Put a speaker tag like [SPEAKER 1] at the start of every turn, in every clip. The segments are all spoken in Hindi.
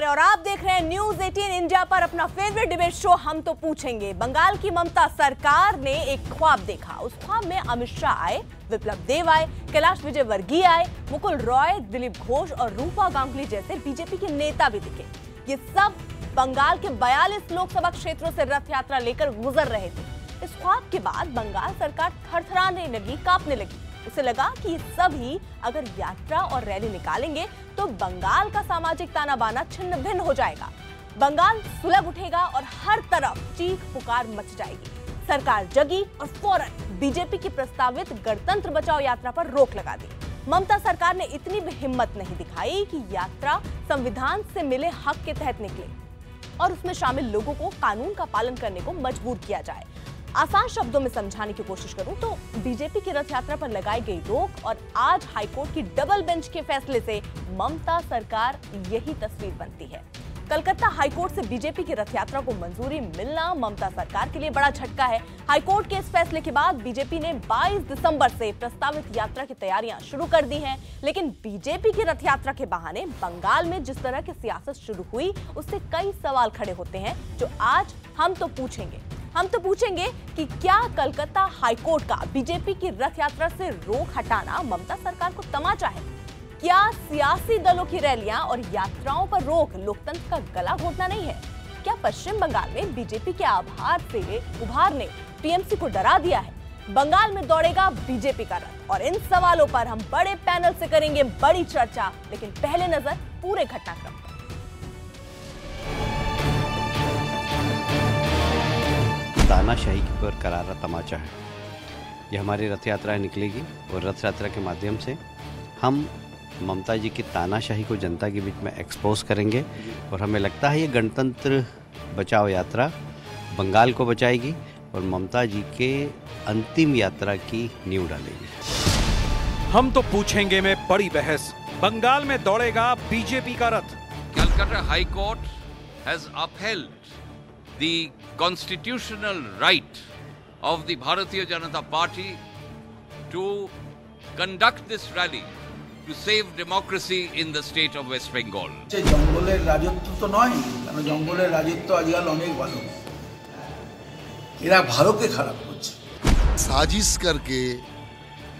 [SPEAKER 1] नमस्कार और आप देख रहे हैं न्यूज 18 इंडिया पर अपना फेवरेट डिबेट शो हम तो पूछेंगे बंगाल की ममता सरकार ने एक ख्वाब देखा उस ख्वाब में अमित शाह आए विप्लव देव आए कैलाश विजय वर्गीय आए मुकुल रॉय दिलीप घोष और रूपा गांगुली जैसे बीजेपी के नेता भी दिखे ये सब बंगाल के बयालीस लोकसभा क्षेत्रों से रथ यात्रा लेकर गुजर रहे थे इस ख्वाब के बाद बंगाल सरकार थरथराने लगी कांपने लगी उसे लगा कि सभी अगर यात्रा और रैली निकालेंगे तो बंगाल का सामाजिक ताना बाना छिन्न भिन्न हो जाएगा बंगाल सुलभ उठेगा और हर तरफ चीख पुकार मच जाएगी सरकार जगी और फौरन बीजेपी की प्रस्तावित गणतंत्र बचाओ यात्रा पर रोक लगा दी ममता सरकार ने इतनी भी हिम्मत नहीं दिखाई कि यात्रा संविधान से मिले हक के तहत निकले और उसमें शामिल लोगों को कानून का पालन करने को मजबूर किया जाए आसान शब्दों में समझाने की कोशिश करूं तो बीजेपी की रथ यात्रा पर लगाई गई रोक और आज हाईकोर्ट की डबल बेंच के फैसले से ममता सरकार यही तस्वीर बनती है कलकत्ता हाईकोर्ट से बीजेपी की रथ यात्रा को मंजूरी मिलना ममता सरकार के लिए बड़ा झटका है हाईकोर्ट के इस फैसले के बाद बीजेपी ने 22 दिसंबर से प्रस्तावित यात्रा की तैयारियां शुरू कर दी हैं लेकिन बीजेपी की रथ यात्रा के बहाने बंगाल में जिस तरह की सियासत शुरू हुई उससे कई सवाल खड़े होते हैं जो आज हम तो पूछेंगे हम तो पूछेंगे कि क्या कलकत्ता हाईकोर्ट का बीजेपी की रथ यात्रा से रोक हटाना ममता सरकार को तमाचा है क्या सियासी दलों की रैलियां और यात्राओं पर रोक लोकतंत्र का गला घोटना नहीं है क्या पश्चिम बंगाल में बीजेपी के आभार से उभार ने टीएमसी को डरा दिया है बंगाल में दौड़ेगा बीजेपी का रथ और इन सवालों पर हम बड़े पैनल से करेंगे बड़ी चर्चा लेकिन पहले नजर पूरे घटनाक्रम पर
[SPEAKER 2] तानाशाही ऊपर करारा तमाचा है ये हमारी रथ यात्रा निकलेगी और रथ यात्रा के माध्यम से हम ममता जी की तानाशाही को जनता के बीच में एक्सपोज करेंगे और हमें लगता है ये गणतंत्र बचाओ यात्रा बंगाल को बचाएगी और ममता जी के अंतिम यात्रा की नींव डालेगी हम तो पूछेंगे में बड़ी बहस बंगाल में दौड़ेगा बीजेपी का रथ Calcutta high court court has upheld the constitutional
[SPEAKER 3] right of the Bharatiya Janata Party to conduct this rally to save democracy in the state of West Bengal.
[SPEAKER 4] साजिश करके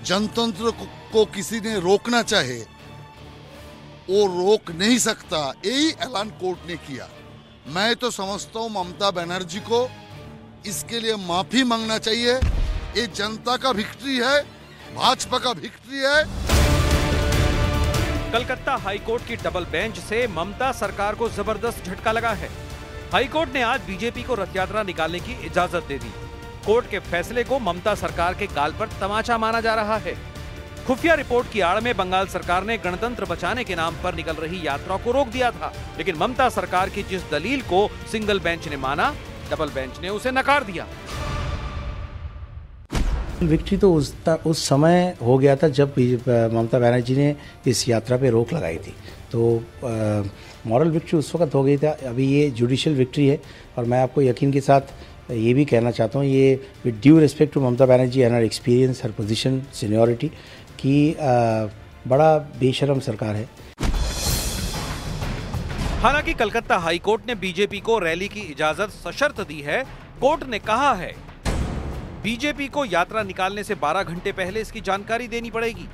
[SPEAKER 4] जनतंत्र को किसी ने रोकना चाहे वो रोक नहीं सकता यही ऐलान कोर्ट ने किया मैं तो समझता हूँ ममता बनर्जी को
[SPEAKER 2] इसके लिए माफी मांगना चाहिए ये जनता का विक्ट्री है भाजपा का विक्ट्री है कलकत्ता हाईकोर्ट की डबल बेंच से ममता सरकार को जबरदस्त झटका लगा है हाईकोर्ट ने आज बीजेपी को रथ यात्रा निकालने की इजाजत दे दी कोर्ट के फैसले को ममता सरकार के गाल पर तमाचा माना जा रहा है खुफिया रिपोर्ट की आड़ में बंगाल सरकार ने गणतंत्र बचाने के नाम पर निकल रही यात्रा को रोक दिया था लेकिन ममता सरकार की जिस दलील को सिंगल बेंच ने माना डबल बेंच ने उसे नकार दिया विक्ट्री तो उस उस समय हो गया था
[SPEAKER 4] जब ममता बनर्जी ने इस यात्रा पे रोक लगाई थी तो मॉरल विक्ट्री उस वक्त हो गई था अभी ये जुडिशियल विक्ट्री है और मैं आपको यकीन के साथ ये भी कहना चाहता हूँ ये with due respect to Mamata Banerjee and her experience her position seniority कि बड़ा बेशरम सरकार है
[SPEAKER 2] हालांकि कलकत्ता कोर्ट ने बीजेपी को रैली की इजाजत सशर्त दी है कोर्ट ने कहा है बीजेपी को यात्रा निकालने से 12 घंटे पहले इसकी जानकारी देनी पड़ेगी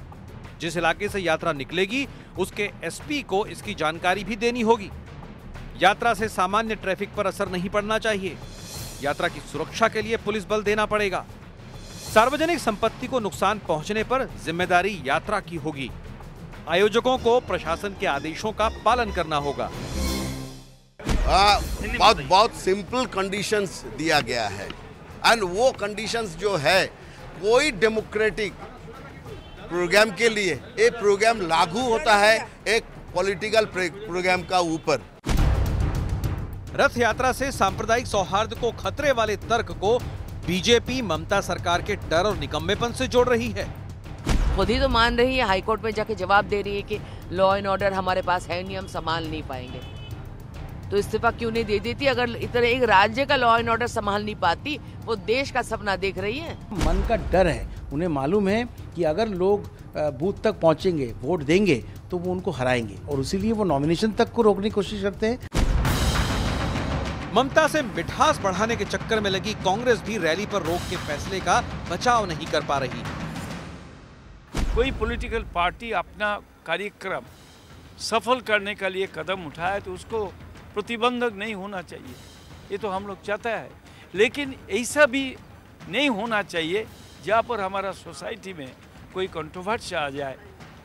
[SPEAKER 2] जिस इलाके से यात्रा निकलेगी उसके एसपी को इसकी जानकारी भी देनी होगी यात्रा से सामान्य ट्रैफिक पर असर नहीं पड़ना चाहिए यात्रा की सुरक्षा के लिए पुलिस बल देना पड़ेगा सार्वजनिक संपत्ति को नुकसान पहुंचने पर जिम्मेदारी यात्रा की होगी आयोजकों को प्रशासन के आदेशों का पालन करना होगा आ, बहुत बहुत सिंपल कंडीशंस दिया गया है
[SPEAKER 4] एंड वो कंडीशंस जो है कोई डेमोक्रेटिक
[SPEAKER 2] प्रोग्राम के लिए एक प्रोग्राम लागू होता है एक पॉलिटिकल प्रोग्राम का ऊपर रथ यात्रा से सांप्रदायिक सौहार्द को खतरे वाले तर्क को बीजेपी ममता सरकार के डर और निकम्बेपन से जोड़ रही है
[SPEAKER 1] खुद ही तो मान रही है हाईकोर्ट में जाके जवाब दे रही है कि लॉ एंड ऑर्डर हमारे पास है नहीं हम संभाल नहीं पाएंगे तो इस्तीफा क्यों नहीं दे देती अगर इतने एक राज्य का लॉ एंड ऑर्डर संभाल नहीं पाती वो देश का सपना देख रही है
[SPEAKER 2] मन का डर है उन्हें मालूम है कि अगर लोग बूथ तक पहुंचेंगे वोट देंगे तो वो उनको हराएंगे और इसीलिए वो नॉमिनेशन तक को रोकने की कोशिश करते हैं ममता से मिठास बढ़ाने के चक्कर में लगी कांग्रेस भी रैली पर रोक के फैसले का बचाव नहीं कर पा रही कोई
[SPEAKER 5] पॉलिटिकल पार्टी अपना कार्यक्रम सफल करने के लिए कदम उठाए तो उसको प्रतिबंधक नहीं होना चाहिए ये तो हम लोग चाहता है लेकिन ऐसा भी नहीं होना चाहिए जहाँ पर हमारा सोसाइटी में कोई कंट्रोवर्सी आ जाए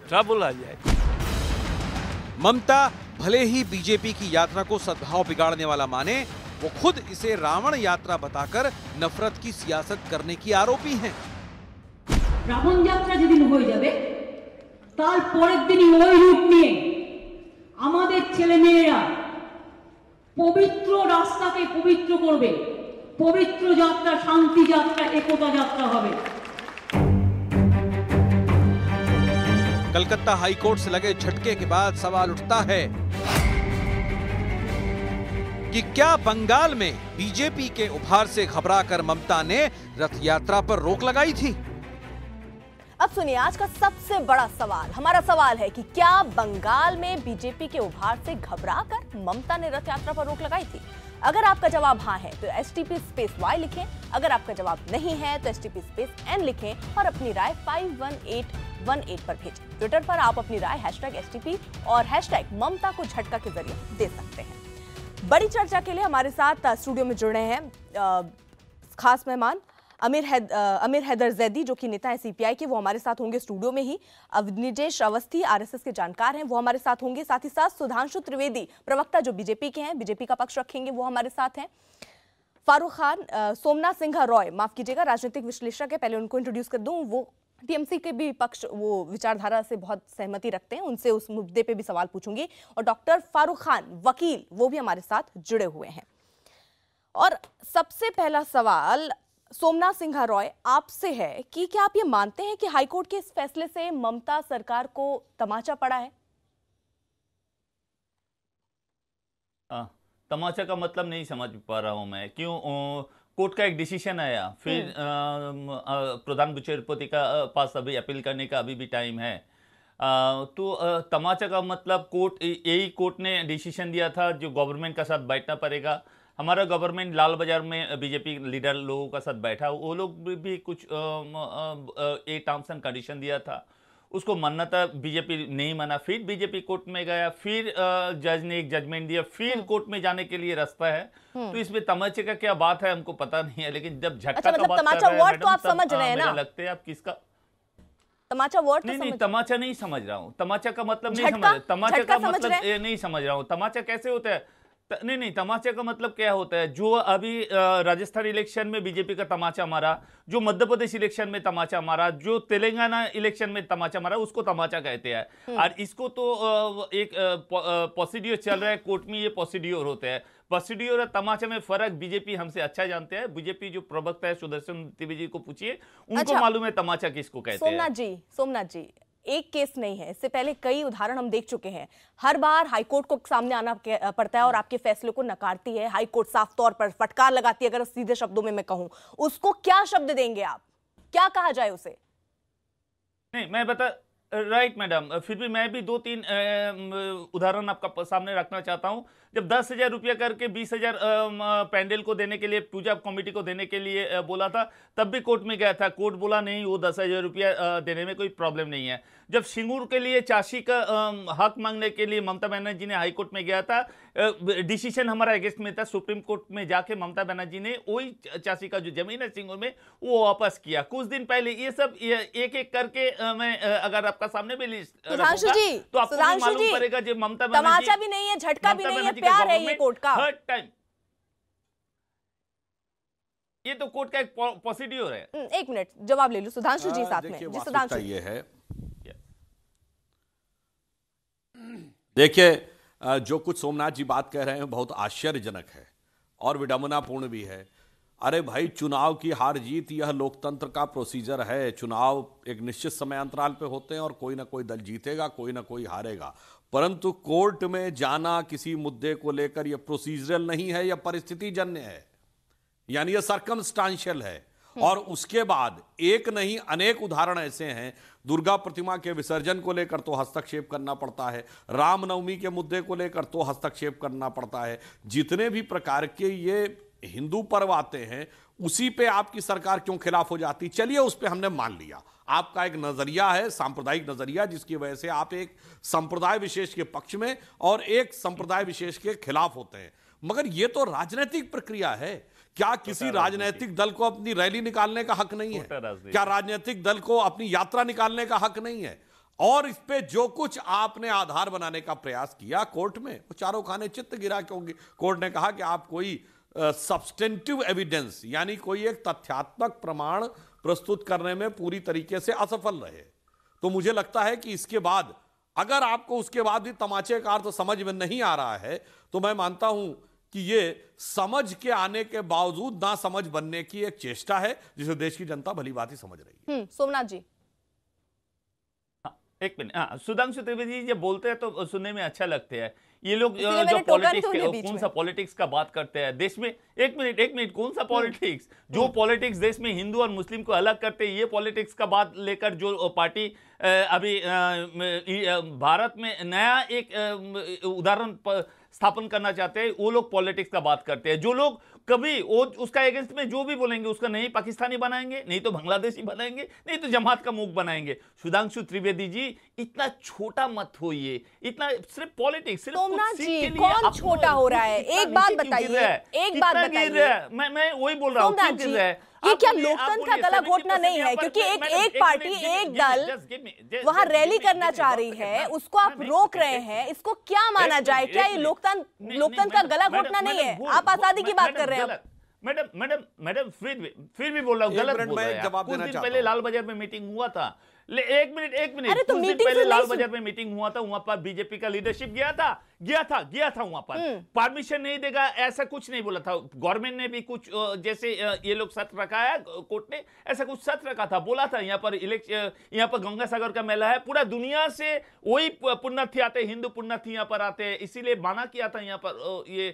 [SPEAKER 5] ट्रबल आ जाए
[SPEAKER 2] ममता भले ही बीजेपी की यात्रा को सद्भाव बिगाड़ने वाला माने वो खुद इसे रावण यात्रा बताकर नफरत की सियासत करने की आरोपी हैं
[SPEAKER 1] রাবণ যাত্রা যেদিন হয়ে যাবে তার পরের দিনই ওই রূপ নিয়ে আমাদের ছেলে মেয়েরা পবিত্র রাস্তাকে পবিত্র করবে পবিত্র যাত্রা শান্তি যাত্রা একতা যাত্রা হবে
[SPEAKER 2] कलकत्ता हाईकोर्ट से लगे झटके के बाद सवाल उठता है कि क्या बंगाल में बीजेपी के उभार से घबराकर ममता ने रथ यात्रा पर रोक लगाई थी
[SPEAKER 1] अब सुनिए आज का सबसे बड़ा सवाल हमारा सवाल है कि क्या बंगाल में बीजेपी के उभार से घबरा कर ममता ने रथ यात्रा पर रोक लगाई थी अगर आपका जवाब हाँ है तो S T P space Y लिखें अगर आपका जवाब नहीं है तो S T P space N लिखें और अपनी राय five one eight one eight पर भेजें ट्विटर पर आप अपनी राय टैग एस टी पी और हैशटैग ममता को झटका के जरिए दे सकते हैं बड़ी चर्चा के लिए हमारे साथ स्टूडियो में जुड़े हैं खास मेहमान अमीर हैद, अमीर हैदर जैदी जो कि नेता है सीपीआई के वो हमारे साथ होंगे स्टूडियो में ही निजेश अवस्थी आरएसएस के जानकार हैं वो हमारे साथ होंगे साथ ही साथ सुधांशु त्रिवेदी प्रवक्ता जो बीजेपी के हैं बीजेपी का पक्ष रखेंगे वो हमारे साथ हैं फारूक खान सोमनाथ सिंघा रॉय माफ कीजिएगा राजनीतिक विश्लेषक है पहले उनको इंट्रोड्यूस कर दूँ वो टीएमसी के भी पक्ष वो विचारधारा से बहुत सहमति रखते हैं उनसे उस मुद्दे पे भी सवाल पूछूंगी और डॉक्टर फारूक खान वकील वो भी हमारे साथ जुड़े हुए हैं और सबसे पहला सवाल सोमनाथ सिंघा रॉय आपसे है कि क्या आप ये मानते हैं कि हाईकोर्ट के इस फैसले से ममता सरकार को तमाचा पड़ा है
[SPEAKER 5] आ, हाँ, तमाचा का मतलब नहीं समझ पा रहा हूं मैं क्यों ओ, कोर्ट का एक डिसीजन आया फिर हम्म। प्रधान विचारपति का पास अभी अपील करने का अभी भी टाइम है आ, तो आ, तमाचा का मतलब कोर्ट यही कोर्ट ने डिसीजन दिया था जो गवर्नमेंट का साथ बैठना पड़ेगा हमारा गवर्नमेंट लाल बाजार में बीजेपी लीडर लोगों का साथ बैठा वो लोग भी, भी कुछ ये टर्म्स एंड कंडीशन दिया था उसको मानना था बीजेपी नहीं माना फिर बीजेपी कोर्ट में गया फिर जज ने एक जजमेंट दिया फिर हम्म। कोर्ट में जाने के लिए रास्ता है हम्म। तो इसमें तमाचे का क्या बात है हमको पता नहीं है लेकिन जब झटका अच्छा, मतलब बात कर तो आप समझ रहे हैं तो हाँ, ना लगते हैं आप किसका
[SPEAKER 1] तमाचा वर्ड तो नहीं नहीं
[SPEAKER 5] तमाचा नहीं समझ रहा हूँ तमाचा का मतलब नहीं समझ तमाचा का मतलब नहीं समझ रहा हूँ तमाचा कैसे होता है नहीं नहीं तमाचा का मतलब क्या होता है जो अभी राजस्थान इलेक्शन में बीजेपी का तमाचा मारा जो मध्य प्रदेश इलेक्शन में तमाचा मारा जो तेलंगाना इलेक्शन में तमाचा मारा उसको तमाचा कहते हैं हम्म। और इसको तो एक पॉसिडियो चल रहा है कोर्ट में ये पॉसिडियोर होते हैं पॉसिडियो और तमाचा में फर्क बीजेपी हमसे अच्छा जानते हैं बीजेपी जो प्रवक्ता है सुदर्शन त्रिवेदी को पूछिए उनको अच्छा। मालूम है तमाचा किसको कहते हैं सोमनाथ
[SPEAKER 1] जी सोमनाथ जी एक केस नहीं है इससे पहले कई उदाहरण हम देख चुके हैं हर बार हाईकोर्ट को सामने आना पड़ता है और आपके फैसले को नकारती है हाईकोर्ट साफ तौर पर फटकार लगाती है अगर सीधे शब्दों में मैं कहूं उसको क्या शब्द देंगे आप क्या कहा जाए उसे
[SPEAKER 5] नहीं मैं बता राइट मैडम फिर भी मैं भी दो तीन उदाहरण आपका सामने रखना चाहता हूँ जब दस हज़ार रुपया करके बीस हज़ार पैंडल को देने के लिए पूजा कमेटी को देने के लिए बोला था तब भी कोर्ट में गया था कोर्ट बोला नहीं वो दस हज़ार रुपया देने में कोई प्रॉब्लम नहीं है जब सिंगूर के लिए चाषी का हक मांगने के लिए ममता बनर्जी ने हाईकोर्ट में गया था डिसीजन हमारा अगेंस्ट में था सुप्रीम कोर्ट में जाके ममता बनर्जी ने वही चाशी का जो जमीन है सिंगूर में वो वापस किया कुछ दिन पहले ये सब एक एक करके मैं अगर आपका सामने भी लिस्ट तो आपको मालूम पड़ेगा जो ममता बनर्जी भी नहीं
[SPEAKER 1] है झटका भी नहीं है प्यार है ये कोर्ट का हर
[SPEAKER 5] टाइम ये तो कोर्ट का एक पॉजिटिव है
[SPEAKER 1] हम्म, एक मिनट जवाब ले लो सुधांशु जी हाँ, साथ में जी सुधांशु
[SPEAKER 3] ये है देखिए जो कुछ सोमनाथ जी बात कह रहे हैं बहुत आश्चर्यजनक है और विडम्बनापूर्ण भी है अरे भाई चुनाव की हार जीत यह लोकतंत्र का प्रोसीजर है चुनाव एक निश्चित समय अंतराल पे होते हैं और कोई ना कोई दल जीतेगा कोई ना कोई हारेगा परंतु कोर्ट में जाना किसी मुद्दे को लेकर यह प्रोसीजरल नहीं है यह परिस्थिति जन्य है यानी यह सरकमस्टांशियल है हम्म। और उसके बाद एक नहीं अनेक उदाहरण ऐसे हैं दुर्गा प्रतिमा के विसर्जन को लेकर तो हस्तक्षेप करना पड़ता है रामनवमी के मुद्दे को लेकर तो हस्तक्षेप करना पड़ता है जितने भी प्रकार के ये हिंदू पर्व आते हैं उसी पे आपकी सरकार क्यों खिलाफ हो जाती चलिए उस पर हमने मान लिया आपका एक नजरिया है सांप्रदायिक नजरिया जिसकी वजह से आप एक संप्रदाय विशेष के पक्ष में और एक संप्रदाय विशेष के खिलाफ होते हैं मगर यह तो राजनीतिक प्रक्रिया है क्या किसी राजनीतिक दल को अपनी रैली निकालने का हक नहीं है क्या राजनीतिक दल को अपनी यात्रा निकालने का हक नहीं है और इस पे जो कुछ आपने आधार बनाने का प्रयास किया कोर्ट में वो चारों खाने चित्त गिरा क्योंकि कोर्ट ने कहा कि आप कोई सब्सटेंटिव एविडेंस यानी कोई एक तथ्यात्मक प्रमाण प्रस्तुत करने में पूरी तरीके से असफल रहे तो मुझे लगता है कि इसके बाद अगर आपको उसके बाद भी तमाचे का अर्थ तो समझ में नहीं आ रहा है तो मैं मानता हूं कि ये समझ के आने के बावजूद ना समझ बनने की एक
[SPEAKER 5] चेष्टा है जिसे देश
[SPEAKER 3] की जनता भली बात
[SPEAKER 5] ही समझ रही
[SPEAKER 1] है हम्म, सोमनाथ जी
[SPEAKER 5] हाँ, एक मिनट हाँ सुधांशु त्रिवेदी जी जब बोलते हैं तो सुनने में अच्छा लगते हैं ये लोग जो पॉलिटिक्स तो के कौन सा पॉलिटिक्स का बात करते हैं देश में एक मिनट एक मिनट कौन सा पॉलिटिक्स हम्म। जो पॉलिटिक्स देश में हिंदू और मुस्लिम को अलग करते हैं ये पॉलिटिक्स का बात लेकर जो पार्टी अभी भारत में नया एक उदाहरण स्थापन करना चाहते हैं वो लोग पॉलिटिक्स का बात करते हैं जो लोग कभी वो उसका अगेंस्ट में जो भी बोलेंगे उसका नहीं पाकिस्तानी बनाएंगे नहीं तो बांग्लादेशी बनाएंगे नहीं तो जमात का मुख बनाएंगे सुधांशु त्रिवेदी जी इतना छोटा मत हो ये इतना सिर्फ पॉलिटिक्स सिर्फ जी, कौन छोटा हो रहा है एक बात बताइए एक बात बताइए मैं मैं वही बोल रहा हूँ ये क्या लोकतंत्र का गला घोटना नहीं है क्योंकि तो एक एक पार्टी एक दल
[SPEAKER 1] वहाँ रैली करना चाह रही है उसको आप रोक रहे हैं इसको क्या माना जाए क्या ये लोकतंत्र लोकतंत्र का गला घोटना नहीं है आप आजादी की बात कर रहे हैं
[SPEAKER 5] मैडम मैडम मैडम फिर भी फिर भी बोल रहा हूँ गलत बोल रहा है जवाब देना पहले लाल बाजार में मीटिंग हुआ था एक मिनट एक मिनट अरे तो कुछ दिन पहले लाल बाजार में मीटिंग हुआ था वहां पर बीजेपी का लीडरशिप गया था गया था गया था वहां पर परमिशन हम्म। नहीं देगा ऐसा कुछ नहीं बोला था गवर्नमेंट ने भी कुछ जैसे ये लोग सत्र रखा है कोर्ट ने ऐसा कुछ सत्र रखा था बोला था यहाँ पर इलेक्शन यहाँ पर गंगा सागर का मेला है पूरा दुनिया से वही पुण्यथी आते हिंदू पुण्यथी यहाँ पर आते हैं इसीलिए माना किया था यहाँ पर ये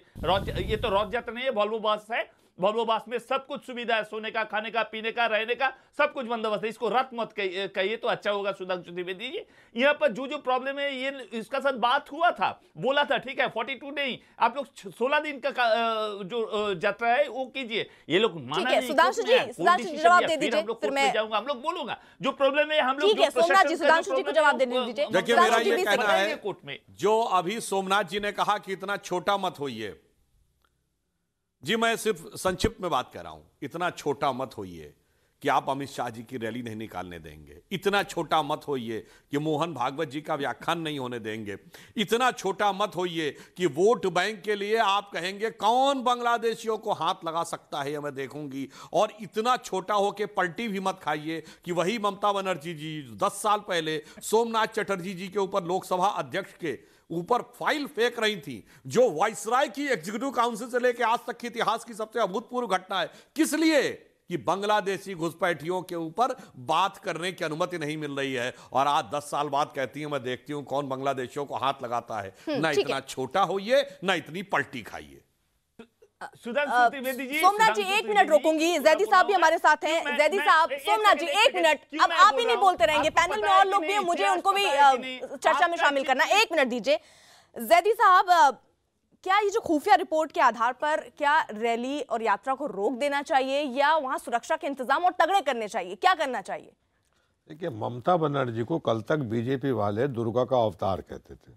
[SPEAKER 5] ये तो रौज जाता नहीं है वॉल्वो बस है भवनोबास में सब कुछ सुविधा है सोने का खाने का पीने का रहने का सब कुछ बंदोबस्त है इसको रत मत कहिए तो अच्छा होगा सुधांशु द्विवेदी जी यहाँ पर जो जो प्रॉब्लम है ये इसका साथ बात हुआ था बोला था ठीक है फोर्टी टू नहीं आप लोग सोलह दिन का, जो यात्रा है वो कीजिए ये लोग माना सुधांशु जी सुधांशु जवाब दे दीजिए फिर मैं जाऊंगा हम लोग बोलूंगा जो प्रॉब्लम है हम लोग सोमनाथ जी सुधांशु जी को जवाब
[SPEAKER 1] देने दीजिए देखिए मेरा ये कहना है
[SPEAKER 3] कोर्ट में जो अभी सोमनाथ जी ने कहा कि इतना छोटा मत होइए जी मैं सिर्फ संक्षिप्त में बात कर रहा हूं इतना छोटा मत होइए कि आप अमित शाह जी की रैली नहीं निकालने देंगे इतना छोटा मत होइए कि मोहन भागवत जी का व्याख्यान नहीं होने देंगे इतना छोटा मत होइए कि वोट बैंक के लिए आप कहेंगे कौन बांग्लादेशियों को हाथ लगा सकता है मैं देखूंगी और इतना छोटा हो के पलटी भी मत खाइए कि वही ममता बनर्जी जी दस साल पहले सोमनाथ चटर्जी जी के ऊपर लोकसभा अध्यक्ष के ऊपर फाइल फेंक रही थी जो वाइसराय की एग्जीक्यूटिव काउंसिल से लेकर आज तक की इतिहास की सबसे अभूतपूर्व घटना है किस लिए कि बांग्लादेशी घुसपैठियों के ऊपर बात करने की अनुमति नहीं मिल रही है और आज दस साल बाद कहती हूं मैं देखती हूं कौन बांग्लादेशियों को हाथ लगाता है हम्म, ना इतना छोटा होइए ना इतनी पलटी खाइए
[SPEAKER 1] सोमनाथ जी एक मिनट रोकूंगी जैदी साहब भी हमारे साथ हैं जैदी साहब सोमनाथ जी एक मिनट अब आप ही नहीं बोलते रहेंगे पैनल में और लोग भी हैं मुझे उनको भी चर्चा में शामिल करना एक मिनट दीजिए जैदी साहब क्या ये जो खुफिया रिपोर्ट के आधार पर क्या रैली और यात्रा को रोक देना चाहिए या वहाँ सुरक्षा के इंतजाम और तगड़े करने चाहिए क्या करना चाहिए
[SPEAKER 3] देखिए ममता बनर्जी को कल तक बीजेपी वाले दुर्गा का अवतार कहते थे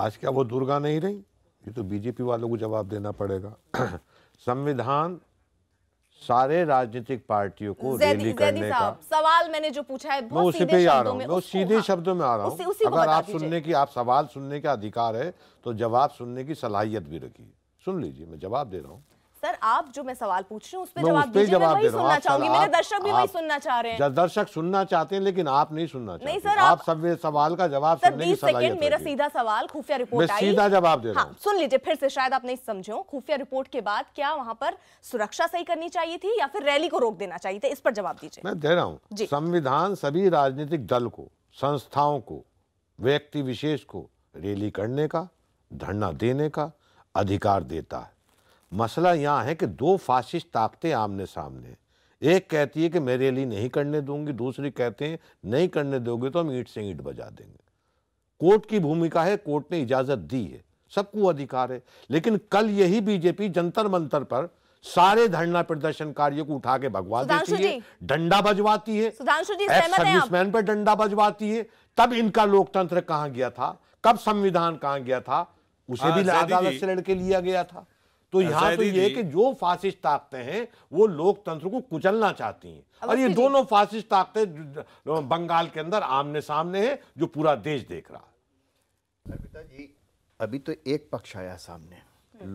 [SPEAKER 3] आज क्या वो दुर्गा नहीं रही ये तो बीजेपी वालों को जवाब देना पड़ेगा संविधान सारे राजनीतिक पार्टियों को रैली करने का
[SPEAKER 1] सवाल मैंने जो पूछा है मैं उसी पे ही आ रहा हूँ मैं
[SPEAKER 3] सीधे हाँ, शब्दों में आ रहा हूँ अगर आप सुनने की आप सवाल सुनने का अधिकार है तो जवाब सुनने की सलाहियत भी रखिए सुन लीजिए मैं जवाब दे रहा हूँ
[SPEAKER 1] सर आप जो मैं सवाल पूछ रही हूँ उस पर जवाब दीजिए मैं वही सुनना चाहूंगी मेरे दर्शक भी वही सुनना चाह रहे हैं
[SPEAKER 3] दर्शक सुनना चाहते हैं लेकिन आप नहीं सुनना नहीं सर आप सब सवाल का जवाब सुनने की सेकंड मेरा सीधा
[SPEAKER 1] सवाल खुफिया रिपोर्ट आई सीधा जवाब दे हाँ सुन लीजिए फिर से शायद आप नहीं समझे खुफिया रिपोर्ट के बाद क्या वहाँ पर सुरक्षा सही करनी चाहिए थी या फिर रैली को रोक देना चाहिए इस पर जवाब दीजिए मैं दे
[SPEAKER 3] रहा हूँ संविधान सभी राजनीतिक दल को संस्थाओं को व्यक्ति विशेष को रैली करने का धरना देने का अधिकार देता है मसला यहाँ है कि दो फासिस्ट ताकतें आमने सामने एक कहती है कि मेरे लिए नहीं करने दूंगी दूसरी कहते हैं नहीं करने दोगे तो हम ईट से ईट बजा देंगे कोर्ट की भूमिका है कोर्ट ने इजाजत दी है सबको अधिकार है लेकिन कल यही बीजेपी जंतर मंतर पर सारे धरना प्रदर्शनकारियों को उठा के भगवा देती है डंडा बजवाती है
[SPEAKER 1] सर्विसमैन
[SPEAKER 3] पर डंडा बजवाती है तब इनका लोकतंत्र कहाँ गया था कब संविधान कहां गया था उसे हाँ, भी अदालत से लड़के लिया गया था
[SPEAKER 1] तो यहाँ तो ये कि
[SPEAKER 3] जो फासिस्ट ताकतें हैं वो लोकतंत्र को कुचलना चाहती हैं और ये दोनों फासिस्ट ताकतें बंगाल के अंदर आमने सामने हैं जो पूरा देश देख रहा है अर्पिता जी अभी तो एक पक्ष आया
[SPEAKER 4] सामने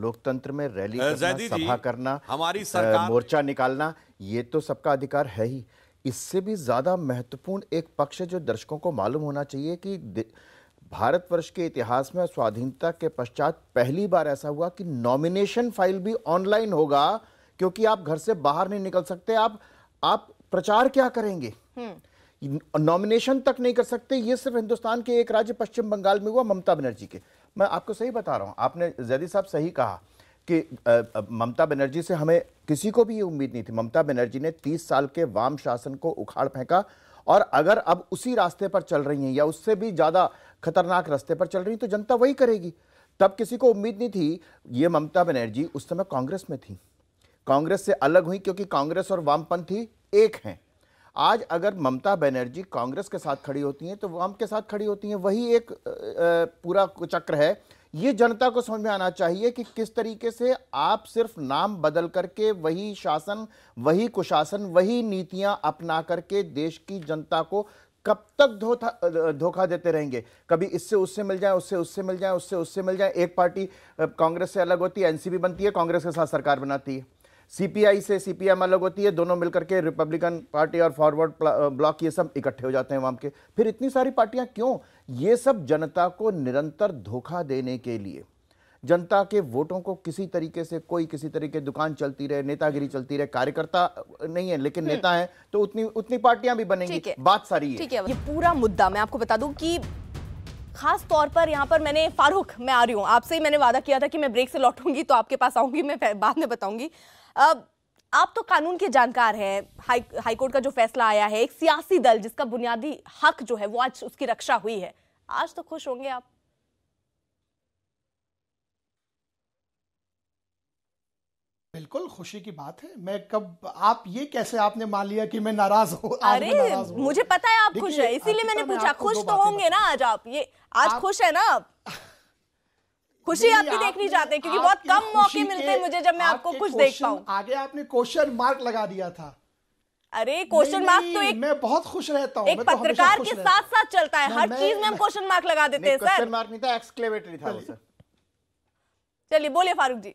[SPEAKER 4] लोकतंत्र में रैली करना सभा करना हमारी सरकार मोर्चा निकालना ये तो सबका अधिकार है ही इससे भी ज्यादा महत्वपूर्ण एक पक्ष जो दर्शकों को मालूम होना चाहिए कि भारतवर्ष के इतिहास में स्वाधीनता के पश्चात पहली बार ऐसा हुआ कि नॉमिनेशन फाइल भी ऑनलाइन होगा क्योंकि आप घर से बाहर नहीं निकल सकते आप आप प्रचार क्या करेंगे नॉमिनेशन हम्म। तक नहीं कर सकते ये सिर्फ हिंदुस्तान के एक राज्य पश्चिम बंगाल में हुआ ममता बनर्जी के मैं आपको सही बता रहा हूँ आपने जैदी साहब सही कहा कि ममता बनर्जी से हमें किसी को भी ये उम्मीद नहीं थी ममता बनर्जी ने 30 साल के वाम शासन को उखाड़ फेंका और अगर अब उसी रास्ते पर चल रही हैं या उससे भी ज़्यादा खतरनाक रास्ते पर चल रही तो जनता वही करेगी तब किसी को उम्मीद नहीं थी ये ममता बनर्जी उस समय कांग्रेस में थी कांग्रेस से अलग हुई क्योंकि कांग्रेस और वामपंथी एक हैं आज अगर ममता बनर्जी कांग्रेस के साथ खड़ी होती हैं तो वाम के साथ खड़ी होती हैं वही एक पूरा चक्र है ये जनता को समझ में आना चाहिए कि किस तरीके से आप सिर्फ नाम बदल करके वही शासन वही कुशासन वही नीतियां अपना करके देश की जनता को कब तक धोखा देते रहेंगे कभी इससे उससे मिल जाए उससे उससे मिल जाए उससे उससे मिल जाए एक पार्टी कांग्रेस से अलग होती है एनसीपी बनती है कांग्रेस के साथ सरकार बनाती है सीपीआई से सीपीआई अलग होती है दोनों मिलकर के रिपब्लिकन पार्टी और फॉरवर्ड ब्लॉक ये सब इकट्ठे हो जाते हैं वहां के फिर इतनी सारी पार्टियां क्यों ये सब जनता को निरंतर धोखा देने के लिए जनता के वोटों को किसी तरीके से कोई किसी तरीके दुकान चलती रहे नेतागिरी चलती रहे कार्यकर्ता नहीं है लेकिन हम्म। नेता है तो उतनी उतनी पार्टियां भी बनेंगी बात सारी है
[SPEAKER 1] ये पूरा मुद्दा मैं आपको बता दूं कि खास तौर पर यहाँ पर मैंने फारूक मैं आ रही हूँ आपसे ही मैंने वादा किया था कि मैं ब्रेक से लौटूंगी तो आपके पास आऊंगी मैं बाद में बताऊंगी आप तो कानून के जानकार हैं हाई हाईकोर्ट का जो फैसला आया है एक सियासी दल जिसका बुनियादी हक जो है वो आज उसकी रक्षा हुई है आज तो खुश होंगे आप
[SPEAKER 4] बिल्कुल खुशी की बात है मैं कब आप
[SPEAKER 1] ये कैसे आपने मान लिया कि मैं नाराज हूँ अरे नाराज मुझे पता है आप खुश है इसीलिए मैंने पूछा खुश तो होंगे ना आज आप ये आज खुश है ना आप खुशी आपकी देखनी चाहते हैं क्योंकि बहुत कम मौके मिलते हैं मुझे जब मैं आपको कुछ देख पाऊँ
[SPEAKER 4] आगे आपने क्वेश्चन मार्क लगा दिया था
[SPEAKER 1] अरे क्वेश्चन मार्क तो एक
[SPEAKER 4] मैं बहुत खुश रहता हूँ एक तो पत्रकार के साथ
[SPEAKER 1] साथ चलता है हर चीज में हम क्वेश्चन मार्क लगा देते हैं सर मार्क
[SPEAKER 4] नहीं था एक्सक्लेवेटरी था
[SPEAKER 1] चलिए बोलिए फारूक जी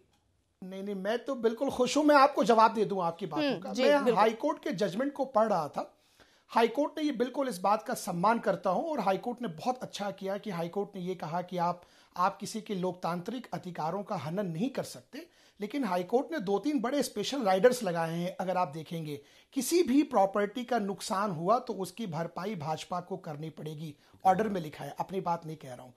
[SPEAKER 4] नहीं नहीं मैं तो बिल्कुल खुश हूं मैं आपको जवाब दे दूं आपकी बातों हम्म, का मैं हाई कोर्ट के जजमेंट को पढ़ रहा था हाई कोर्ट ने ये बिल्कुल इस बात का सम्मान करता हूं और हाई कोर्ट ने बहुत अच्छा किया कि हाई कोर्ट ने ये कहा कि आप आप किसी के लोकतांत्रिक अधिकारों का हनन नहीं कर सकते लेकिन हाईकोर्ट ने दो तीन बड़े स्पेशल राइडर्स लगाए हैं अगर आप देखेंगे किसी भी प्रॉपर्टी का नुकसान हुआ तो उसकी भरपाई भाजपा को करनी पड़ेगी ऑर्डर में लिखा है अपनी बात नहीं कह रहा हूं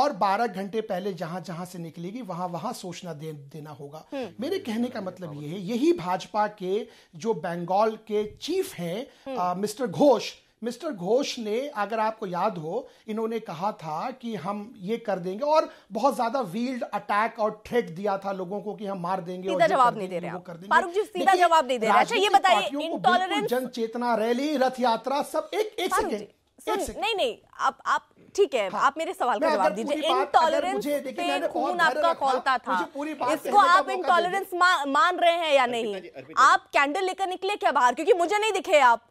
[SPEAKER 4] और 12 घंटे पहले जहां जहां से निकलेगी वहां वहां सोचना दे, देना होगा हम्म। मेरे कहने का मतलब ये है यही भाजपा के जो बंगाल के चीफ हैं हम्म। मिस्टर घोष मिस्टर घोष ने अगर आपको याद हो इन्होंने कहा था कि हम ये कर देंगे और बहुत ज्यादा व्हील्ड अटैक और ठेक दिया था लोगों को कि हम मार देंगे सीधा जवाब नहीं दे रहे देंगे फारूक जी सीधा जवाब नहीं दे रहे अच्छा ये बताइए इंटॉलरेंस
[SPEAKER 1] जन चेतना रैली रथ यात्रा सब एक एक सेकंड नहीं नहीं आप आप ठीक है हाँ। आप मेरे सवाल का जवाब दीजिए इंटॉलरेंस पे खून आपका खोलता था इसको आप इंटॉलरेंस मान रहे हैं या नहीं आप कैंडल लेकर निकले क्या बाहर क्योंकि मुझे नहीं दिखे आप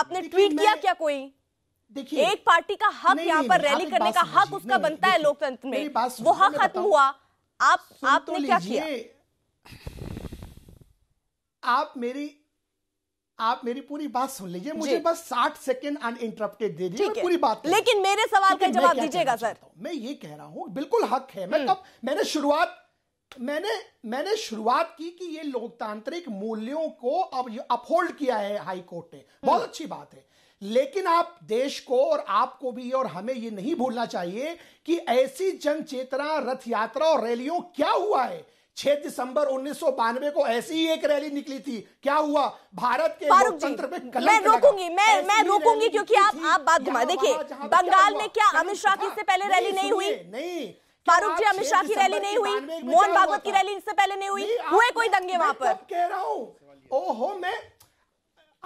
[SPEAKER 1] आपने ट्वीट किया क्या कोई देखिए एक पार्टी का हक यहाँ पर रैली करने का हक उसका बनता है लोकतंत्र में वो हक खत्म हुआ आप तो आपने क्या किया आप मेरी
[SPEAKER 4] आप मेरी पूरी बात सुन लीजिए मुझे बस साठ सेकेंड अनइंटरप्टेड दे दीजिए पूरी बात लेकिन मेरे सवाल का जवाब दीजिएगा सर मैं ये कह रहा हूँ बिल्कुल हक है मैं हम्म। कब मैंने शुरुआत मैंने मैंने शुरुआत की कि ये लोकतांत्रिक मूल्यों को अब अपहोल्ड किया है हाई कोर्ट ने हम्म। बहुत अच्छी बात है लेकिन आप देश को और आपको भी और हमें ये नहीं भूलना चाहिए कि ऐसी जन चेतना रथ यात्रा और रैलियों क्या हुआ है छह दिसंबर उन्नीस सौ बानवे को ऐसी ही एक रैली निकली थी क्या
[SPEAKER 1] हुआ भारत के लोकतंत्र में कलंक मैं रोकूंगी मैं मैं रोकूंगी क्योंकि आप आप बात घुमा देखिए बंगाल में क्या अमित शाह की पहले रैली नहीं हुई नहीं फारूक जी अमित शाह की रैली
[SPEAKER 4] नहीं हुई मोहन भागवत की रैली इससे पहले नहीं हुई हुए कोई दंगे वहां तो पर
[SPEAKER 3] कह रहा हूँ ओहो
[SPEAKER 4] मैं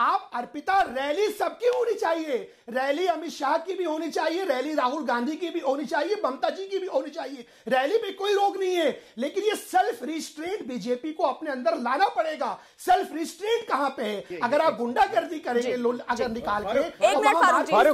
[SPEAKER 4] आप अर्पिता रैली सबकी होनी चाहिए रैली अमित शाह की भी होनी चाहिए रैली राहुल गांधी की भी होनी चाहिए ममता जी की भी होनी चाहिए रैली पे कोई रोक नहीं है लेकिन ये सेल्फ रिस्ट्रेंट बीजेपी को अपने अंदर लाना पड़ेगा सेल्फ रिस्ट्रेंट कहां पे है अगर आप गुंडागर्दी करेंगे अगर निकाल के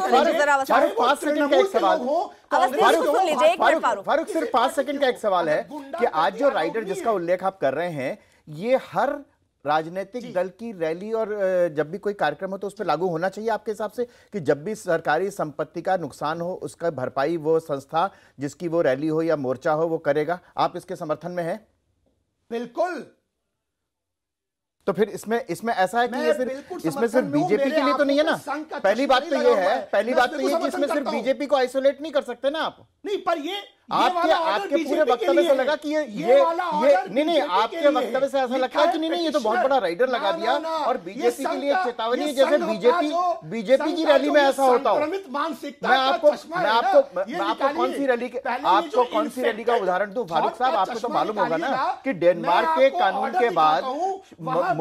[SPEAKER 4] फारूक तो सिर्फ पांच सेकंड का एक सवाल है कि आज जो राइडर जिसका उल्लेख आप कर रहे हैं ये हर राजनीतिक दल की रैली और जब भी कोई कार्यक्रम हो तो उस पर लागू होना चाहिए आपके हिसाब से कि जब भी सरकारी संपत्ति का नुकसान हो उसका भरपाई वो संस्था जिसकी वो रैली हो या मोर्चा हो वो करेगा आप इसके समर्थन में हैं बिल्कुल तो फिर इसमें इसमें ऐसा है कि ये फिर इसमें सिर्फ बीजेपी के लिए तो नहीं है ना पहली बात तो, तो ये है पहली बात तो ये कि इसमें सिर्फ बीजेपी को आइसोलेट नहीं कर सकते ना आप नहीं पर ये आपके आपके पूरे वक्तव्य से लगा कि ये ये ये नहीं नहीं आपके वक्तव्य से ऐसा लगा कि नहीं नहीं ये तो बहुत बड़ा राइडर लगा दिया और बीजेपी के लिए चेतावनी है जैसे बीजेपी बीजेपी की रैली में ऐसा होता हो मैं आपको मैं आपको आपको कौन सी रैली आपको कौन सी रैली का उदाहरण दू तो फारूक साहब आपको तो मालूम होगा ना कि डेनमार्क के कानून के बाद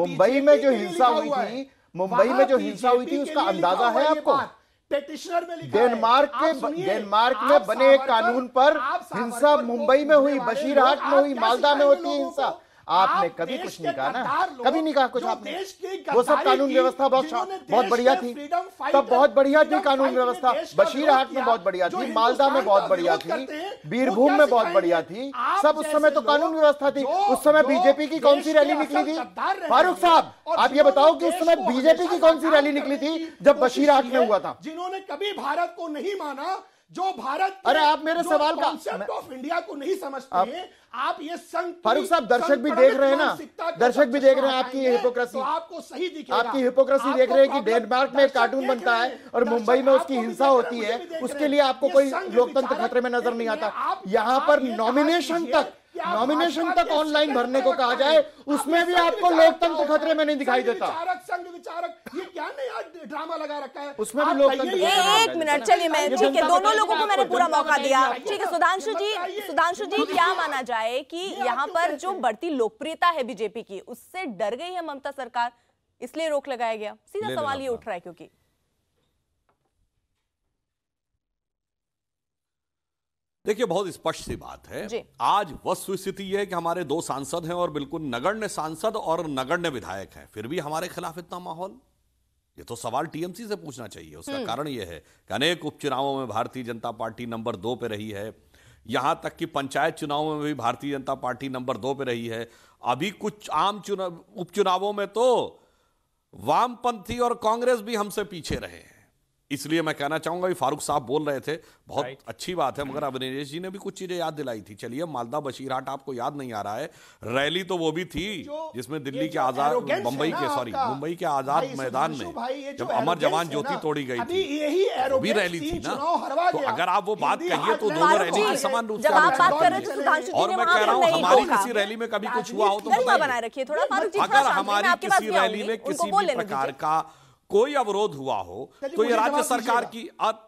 [SPEAKER 4] मुंबई में जो हिंसा हुई थी मुंबई में जो हिंसा हुई थी उसका अंदाजा है आपको पेटिशनर में लिखा डेनमार्क के डेनमार्क में बने कानून पर हिंसा मुंबई में हुई बशीरहाट में हुई मालदा में होती है हिंसा आपने कभी कुछ नहीं कहा ना कभी नहीं कहा कुछ आपने वो सब कानून व्यवस्था बहुत बहुत बढ़िया थी तब बहुत बढ़िया थी कानून व्यवस्था बशीरहाट में बहुत बढ़िया थी मालदा में बहुत बढ़िया थी बीरभूम में बहुत बढ़िया थी सब उस समय तो कानून व्यवस्था थी उस समय बीजेपी की कौन सी रैली निकली थी फारूक साहब आप ये बताओ कि उस समय बीजेपी की कौन सी रैली निकली थी जब बशीरहाट में हुआ था जिन्होंने कभी भारत को नहीं माना जो भारत अरे आप मेरे सवाल का ऑफ इंडिया को नहीं समझते
[SPEAKER 3] आप ये संघ फारूक साहब दर्शक भी देख रहे हैं ना दर्शक भी देख रहे हैं आपकी हिपोक्रेसी तो आपको
[SPEAKER 4] सही दिखेगा आपकी हिपोक्रेसी देख रहे हैं कि डेनमार्क में कार्टून बनता है और मुंबई में उसकी हिंसा होती है उसके लिए आपको कोई लोकतंत्र खतरे में नजर नहीं आता यहाँ पर नॉमिनेशन तक नॉमिनेशन तक ऑनलाइन भरने को कहा जाए उसमें भी आपको लोकतंत्र खतरे में नहीं दिखाई देता संघ विचारक ये क्या नया ड्रामा लगा रखा है उसमें भी लोकतंत्र एक मिनट चलिए मैं
[SPEAKER 1] ठीक है दोनों लोगों को मैंने पूरा मौका दिया ठीक है सुधांशु जी सुधांशु जी क्या माना जाए कि यहाँ पर जो बढ़ती लोकप्रियता है बीजेपी की उससे डर गई है ममता सरकार इसलिए रोक लगाया गया सीधा सवाल ये उठ रहा है क्योंकि
[SPEAKER 3] देखिए बहुत स्पष्ट सी बात है आज वस्तु स्थिति यह है कि हमारे दो सांसद हैं और बिल्कुल नगण्य सांसद और नगण्य विधायक हैं फिर भी हमारे खिलाफ इतना माहौल ये तो सवाल टीएमसी से पूछना चाहिए उसका हम्म। कारण यह है कि अनेक उपचुनावों में भारतीय जनता पार्टी नंबर दो पे रही है यहां तक कि पंचायत चुनावों में भी भारतीय जनता पार्टी नंबर दो पे रही है अभी कुछ आम चुनाव उपचुनावों में तो वामपंथी और कांग्रेस भी हमसे पीछे रहे हैं इसलिए मैं कहना चाहूंगा कि फारूक साहब बोल रहे थे बहुत right. अच्छी बात है मगर अविनेश जी ने भी कुछ चीजें याद दिलाई थी चलिए मालदा बशीरहाट आपको याद नहीं आ रहा है रैली तो वो भी थी जिसमें दिल्ली के आजाद मुंबई के सॉरी मुंबई के आजाद मैदान में जब अमर जवान ज्योति तोड़ी गई
[SPEAKER 4] थी भी रैली थी
[SPEAKER 3] ना तो अगर आप वो बात कहिए तो दोनों तो रैली के समान रूप
[SPEAKER 1] से और मैं कह रहा हूँ हमारी किसी रैली
[SPEAKER 3] में कभी कुछ हुआ हो तो
[SPEAKER 1] अगर हमारी किसी रैली में किसी भी प्रकार
[SPEAKER 3] का कोई अवरोध हुआ हो अच्छा तो ये राज्य सरकार की अब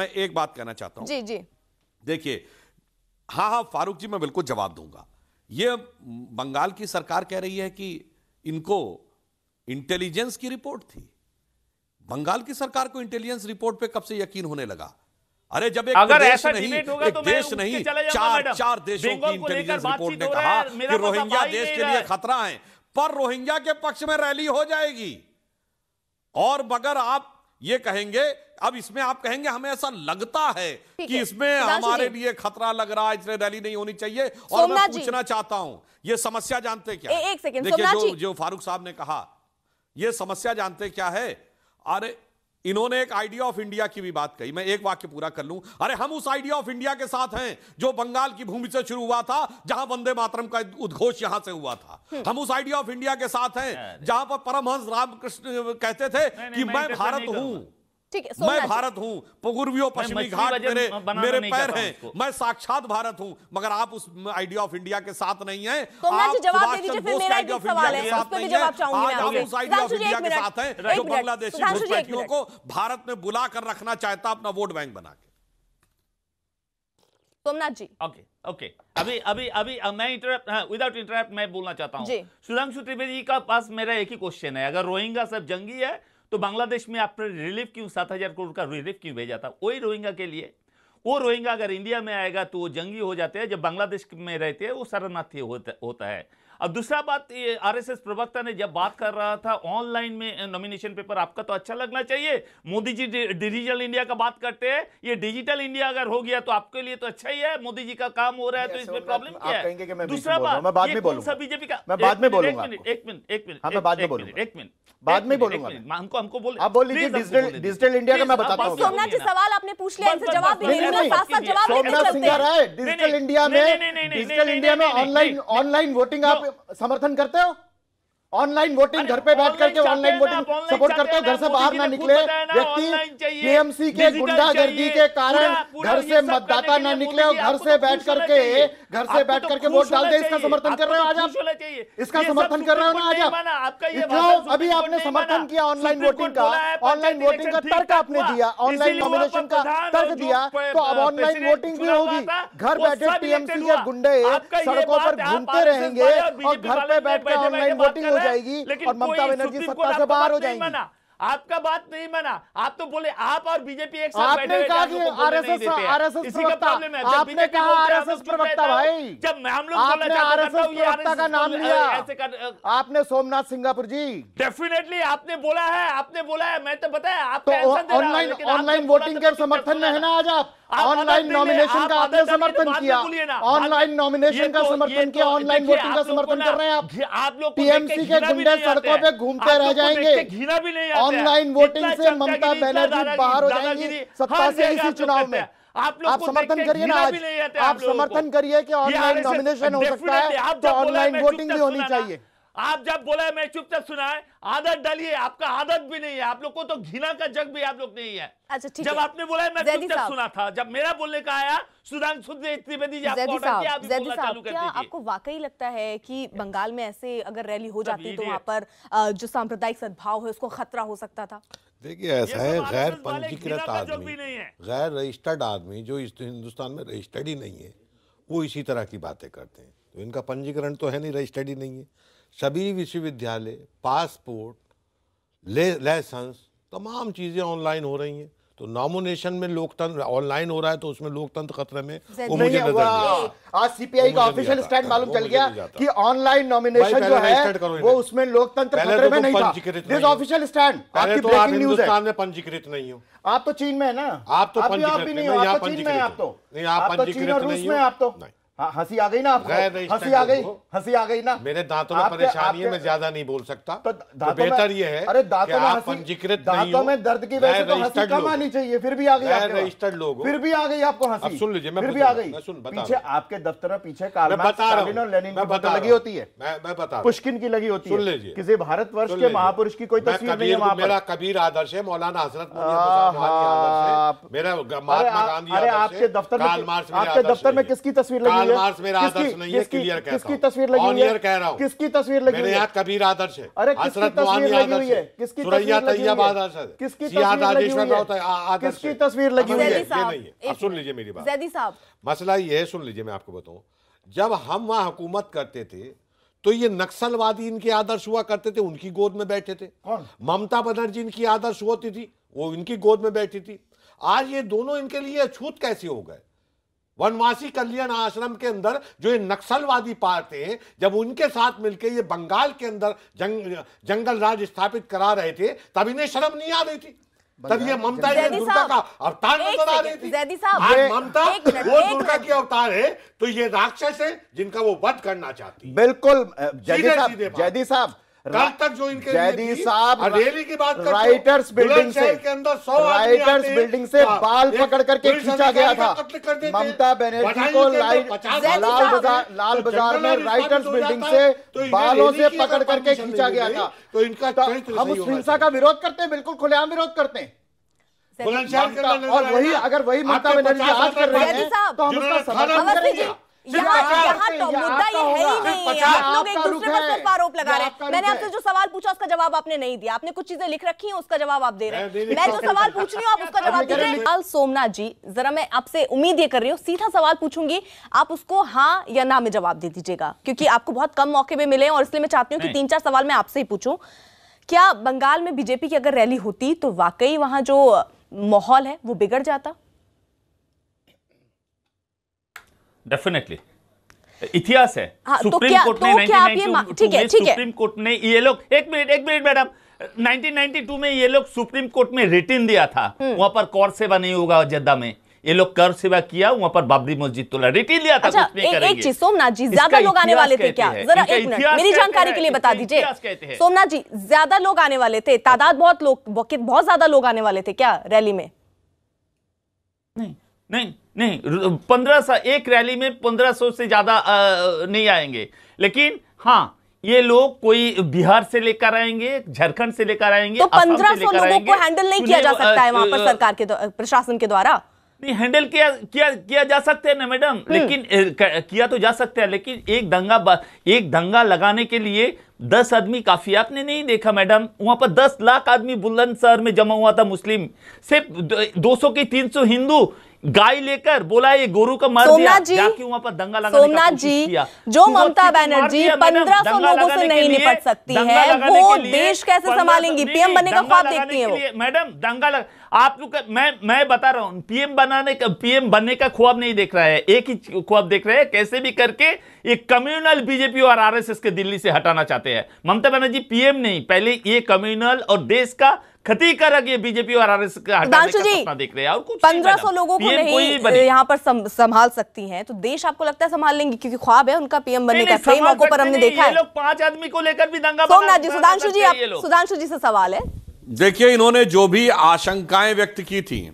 [SPEAKER 3] मैं एक बात कहना चाहता हूं जी जी देखिए हाँ हाँ फारूक जी मैं बिल्कुल जवाब दूंगा ये बंगाल की सरकार कह रही है कि इनको इंटेलिजेंस की रिपोर्ट थी बंगाल की सरकार को इंटेलिजेंस रिपोर्ट पे कब से यकीन होने लगा अरे जब एक अगर देश ऐसा नहीं, होगा एक तो देश नहीं चार चार देशों की इंटेलिजेंस रिपोर्ट ने कहा कि तो रोहिंग्या देश के लिए खतरा है पर रोहिंग्या के पक्ष में रैली हो जाएगी और मगर आप ये कहेंगे अब इसमें आप कहेंगे हमें ऐसा लगता है कि इसमें हमारे लिए खतरा लग रहा है इसलिए रैली नहीं होनी चाहिए और मैं पूछना चाहता हूं ये समस्या जानते क्या ए, एक सेकंड देखिए जो, जो फारूक साहब ने कहा यह समस्या जानते क्या है अरे इन्होंने एक आइडिया ऑफ इंडिया की भी बात कही मैं एक वाक्य पूरा कर लूं अरे हम उस आइडिया ऑफ इंडिया के साथ हैं जो बंगाल की भूमि से शुरू हुआ था जहां वंदे मातरम का उद्घोष यहां से हुआ था हम्म। हम उस आइडिया ऑफ इंडिया के साथ हैं जहां पर परमहंस रामकृष्ण कहते थे नहीं, नहीं, कि मैं भारत हूं
[SPEAKER 1] ठीक है मैं भारत
[SPEAKER 3] हूँ पगुरवियो पश्चिमी घाट मेरे मेरे पैर हैं मैं साक्षात भारत हूँ मगर आप उस आइडिया ऑफ इंडिया के साथ नहीं है तो आप जवाब दे दीजिए फिर मेरा एक सवाल है जवाब चाहूंगी जो बांग्लादेशी घुसपैठियों को भारत में बुला कर रखना चाहता अपना
[SPEAKER 5] वोट बैंक बना के सोमनाथ जी ओके ओके अभी अभी अभी मैं इंटरप्ट विदाउट इंटरप्ट मैं बोलना चाहता हूँ सुधांशु त्रिवेदी का पास मेरा एक ही क्वेश्चन है अगर रोहिंगा सब जंगी है तो बांग्लादेश में आपने रिलीफ क्यों सात हज़ार करोड़ का रिलीफ क्यों भेजा था वही रोहिंगा के लिए वो रोहिंगा अगर इंडिया में आएगा तो वो जंगी हो जाते हैं जब बांग्लादेश में रहते हैं वो शरणार्थी होता है अब दूसरा बात ये आरएसएस प्रवक्ता ने जब बात कर रहा था ऑनलाइन में नॉमिनेशन पेपर आपका तो अच्छा लगना चाहिए मोदी जी डिजिटल इंडिया का बात करते हैं ये डिजिटल इंडिया अगर हो गया तो आपके लिए तो अच्छा ही है मोदी जी का काम हो रहा है तो इसमें प्रॉब्लम क्या है दूसरा बात कौन बीजेपी का मैं बाद में बोलूंगा एक मिनट एक मिनट एक मिनट हाँ, बाद में बोलूंगा एक
[SPEAKER 4] मिनट बाद में बोलूंगा हमको हमको बोल आप बोल लीजिए डिजिटल डिजिटल इंडिया का मैं बताता हूं सोमनाथ जी सवाल
[SPEAKER 1] आपने पूछ लिया इनसे जवाब भी नहीं मिला साथ साथ जवाब नहीं मिलते डिजिटल इंडिया में डिजिटल इंडिया में ऑनलाइन
[SPEAKER 4] ऑनलाइन वोटिंग आप समर्थन करते हो ऑनलाइन वोटिंग घर पे बैठ करके ऑनलाइन वोटिंग सपोर्ट करते हो घर से बाहर ना निकले व्यक्ति पीएमसी के गुंडागर्दी के कारण घर से मतदाता ना निकले और तो घर से बैठ तो करके घर से बैठ करके वोट डाल दे इसका समर्थन कर रहे हो तो आज आप इसका समर्थन कर रहे हो ना आज आप अभी आपने समर्थन किया ऑनलाइन वोटिंग का ऑनलाइन वोटिंग का तर्क आपने दिया ऑनलाइन नॉमिनेशन का तर्क दिया तो अब ऑनलाइन वोटिंग भी होगी घर बैठे पीएमसी के गुंडे सड़कों पर घूमते रहेंगे और घर पे बैठ कर ऑनलाइन वोटिंग होगी जाएगी और ममता बनर्जी सत्ता से बाहर हो जाएगी
[SPEAKER 5] आपका बात नहीं माना आप तो बोले आप और बीजेपी एक साथ आपने आरएसएस आरएसएस आपने कहा आरएसएस प्रवक्ता भाई जब हम
[SPEAKER 4] लोग आपने आरएसएस प्रवक्ता का नाम लिया आपने सोमनाथ सिंगापुर जी
[SPEAKER 5] डेफिनेटली आपने बोला है आपने बोला है मैं तो बताया आप ऑनलाइन ऑनलाइन वोटिंग के
[SPEAKER 4] समर्थन में है ना आज आप ऑनलाइन नॉमिनेशन का आपने समर्थन किया ऑनलाइन नॉमिनेशन का तो समर्थन तो किया ऑनलाइन वोटिंग का समर्थन कर रहे हैं आप आप लोग पीएमसी के गुंडे सड़कों पे घूमते रह जाएंगे ऑनलाइन वोटिंग से ममता बनर्जी बाहर हो जाएंगी सत्ता से इसी चुनाव में
[SPEAKER 3] आप लोग आप समर्थन करिए ना आज आप समर्थन करिए कि ऑनलाइन नॉमिनेशन हो सकता है तो ऑनलाइन वोटिंग भी होनी चाहिए
[SPEAKER 5] आप जब बोला मैं चुपचाप सुना है आदत डालिए आपका आदत भी नहीं है आप लोग को तो घिना का जग भी आप लोग नहीं है अच्छा जब है। आपने बोला मैं चुपचाप सुना था जब मेरा बोलने का आया सुधांशु त्रिवेदी जी आपको चालू कर दीजिए आपको
[SPEAKER 1] वाकई लगता है कि बंगाल में ऐसे अगर रैली हो जाती तो वहाँ पर जो सांप्रदायिक सद्भाव है उसको खतरा हो सकता था
[SPEAKER 3] देखिए ऐसा है गैर पंजीकृत आदमी
[SPEAKER 5] गैर
[SPEAKER 3] रजिस्टर्ड आदमी जो इस हिंदुस्तान में रजिस्टर्ड ही नहीं है वो इसी तरह की बातें करते हैं तो इनका पंजीकरण तो है नहीं रजिस्टर्ड ही नहीं है सभी विश्वविद्यालय पासपोर्ट लाइसेंस तमाम चीज़ें ऑनलाइन हो रही हैं तो नॉमिनेशन में लोकतंत्र ऑनलाइन हो रहा है तो उसमें लोकतंत्र खतरे में वो मुझे नजर नहीं
[SPEAKER 4] आज सीपीआई का ऑफिशियल स्टैंड मालूम चल गया कि ऑनलाइन नॉमिनेशन जो है तो वो उसमें लोकतंत्र खतरे तो में नहीं था दिस ऑफिशियल स्टैंड आपकी ब्रेकिंग तो न्यूज़ है में पंजीकृत नहीं हो आप तो चीन में है ना आप तो पंजीकृत नहीं हो आप तो चीन में आप तो नहीं आप पंजीकृत नहीं हो आप तो नहीं हाँ, हंसी आ गई ना आपको हंसी आ गई
[SPEAKER 3] हंसी आ गई ना मेरे दांतों में परेशानी है मैं ज्यादा नहीं बोल सकता तो, तो बेहतर ये है अरे दांतों में पंजीकृत दांतों में दर्द की वजह से तो हंसी कम आनी
[SPEAKER 4] चाहिए फिर भी आ गई रजिस्टर्ड लोग फिर भी आ गई आपको हंसी सुन लीजिए फिर भी आ गई पीछे आपके दफ्तर में पीछे लगी होती है पुष्किन की लगी होती है सुन लीजिए किसी भारतवर्ष के महापुरुष की कोई तस्वीर नहीं है मेरा
[SPEAKER 3] कबीर आदर्श है मौलाना हजरत मेरा महात्मा गांधी आपके दफ्तर में आपके दफ्तर
[SPEAKER 4] में किसकी तस्वीर लगी लगी मार्च मेरा आदर्श नहीं है क्लियर कह किसकी तस्वीर लगी हुई है किसकी
[SPEAKER 3] तस्वीर लगी हुई है कबीर आदर्श है अरे किसकी तस्वीर लगी हुई है किसकी सुरैया तैयब आदर्श है किसकी किसकी तस्वीर लगी हुई है नहीं है सुन लीजिए मेरी बात जैदी साहब मसला ये है सुन लीजिए मैं आपको बताऊं जब हम वहाँ हुकूमत करते थे तो ये नक्सलवादी इनके आदर्श हुआ करते थे उनकी गोद में बैठे थे ममता बनर्जी इनकी आदर्श होती थी वो इनकी गोद में बैठी थी आज ये दोनों इनके लिए छूत कैसे हो गए वनवासी कल्याण आश्रम के अंदर जो ये नक्सलवादी पार्टी हैं जब उनके साथ मिलकर ये बंगाल के अंदर जंग, जंगल राज स्थापित करा रहे थे तब इन्हें शर्म नहीं आ रही थी तब ये ममता दुर्गा का अवतार नजर आ रही थी ममता वो दुर्गा की अवतार है तो ये राक्षस है जिनका
[SPEAKER 4] वो वध करना चाहती बिल्कुल जयदी साहब कल तक जो इनके जैदी साहब हवेली की बात राइटर्स बिल्डिंग से के अंदर सौ राइटर्स बिल्डिंग से हाँ, बाल पकड़ करके खींचा गया था ममता बनर्जी को लाल बाजार लाल तो बाजार में राइटर्स बिल्डिंग से तो बालों से पकड़ करके खींचा गया था तो इनका तो हम उस हिंसा का विरोध करते हैं बिल्कुल खुलेआम विरोध करते हैं और वही अगर वही ममता बनर्जी आज कर रहे हैं तो हम उसका समर्थन करेंगे तो- तो मैंने आपसे
[SPEAKER 1] जो सवाल पूछा उसका जवाब आपने नहीं दिया आपने कुछ चीजें लिख रखी है उसका जवाब आप दे रहे हैं मैं जो सवाल पूछ रही हूँ आप उसका जवाब दे रहे हैं सोमनाथ जी जरा मैं आपसे उम्मीद ये कर रही हूँ सीधा सवाल पूछूंगी आप उसको हाँ या ना में जवाब दे दीजिएगा क्योंकि आपको बहुत कम मौके में मिले और इसलिए मैं चाहती हूँ कि तीन चार सवाल मैं आपसे ही पूछूं क्या बंगाल में बीजेपी की अगर रैली होती तो वाकई वहां जो माहौल है वो बिगड़ जाता
[SPEAKER 5] डेफिनेटली इतिहास है हाँ, सुप्रीम कोर्ट तो ने तो क्या ठीक है है सुप्रीम कोर्ट ने ये लोग एक मिनट एक मिनट मैडम 1992 में ये लोग सुप्रीम कोर्ट में रिटिन दिया था हम्म। वहां पर कौर सेवा नहीं होगा जद्दा में ये लोग कर सेवा किया वहां पर बाबरी मस्जिद तोला रिटिन लिया था अच्छा, एक, एक चीज
[SPEAKER 1] सोमनाथ जी ज्यादा लोग आने वाले थे क्या जरा एक मिनट मेरी जानकारी के लिए बता दीजिए सोमनाथ जी ज्यादा लोग आने वाले थे तादाद बहुत लोग बहुत ज्यादा लोग आने वाले थे क्या रैली में
[SPEAKER 5] नहीं नहीं नहीं पंद्रह सौ एक रैली में पंद्रह सौ से ज़्यादा नहीं आएंगे लेकिन हाँ ये लोग कोई बिहार से लेकर आएंगे झारखंड से लेकर आएंगे तो पंद्रह सौ लोगों को हैंडल नहीं किया जा सकता है वहां पर सरकार
[SPEAKER 1] के प्रशासन के द्वारा
[SPEAKER 5] नहीं हैंडल किया किया किया जा सकते हैं ना मैडम हम्म। लेकिन किया तो जा सकते हैं लेकिन एक दंगा एक दंगा लगाने के लिए दस आदमी काफी आपने नहीं देखा मैडम वहां पर दस लाख आदमी बुलंदशहर में जमा हुआ था मुस्लिम सिर्फ दो सौ की तीन सौ हिंदू गाय लेकर बोला ये गोरू का मर दिया जी, जाके वहां पर दंगा लगाने सोमनाथ जी किया। जो ममता बनर्जी पंद्रह सौ लोगों से नहीं निपट सकती है वो देश कैसे संभालेंगी पीएम बनने का ख्वाब देखती है मैडम दंगा लगा आप लोग मैं मैं बता रहा हूं पीएम बनाने का पीएम बनने का ख्वाब नहीं देख रहा है एक ही ख्वाब देख रहे हैं कैसे भी करके ये कम्युनल बीजेपी और आरएसएस के दिल्ली से हटाना चाहते हैं ममता बनर्जी पीएम नहीं पहले ये कम्युनल और देश का खतीकारक ये बीजेपी और आरएसएस का हटाने का सपना देख रहे हैं और कुछ पंद्रह सौ लोगों को नहीं यहाँ
[SPEAKER 1] पर संभाल सकती हैं तो देश आपको लगता है संभाल लेंगे क्योंकि ख्वाब है उनका पीएम बनने का मौकों पर हमने देखा है लोग पांच आदमी को लेकर भी दंगा जी सुधांशु जी सुधांशु जी से सवाल है
[SPEAKER 3] देखिए इन्होंने जो भी आशंकाएं व्यक्त की थी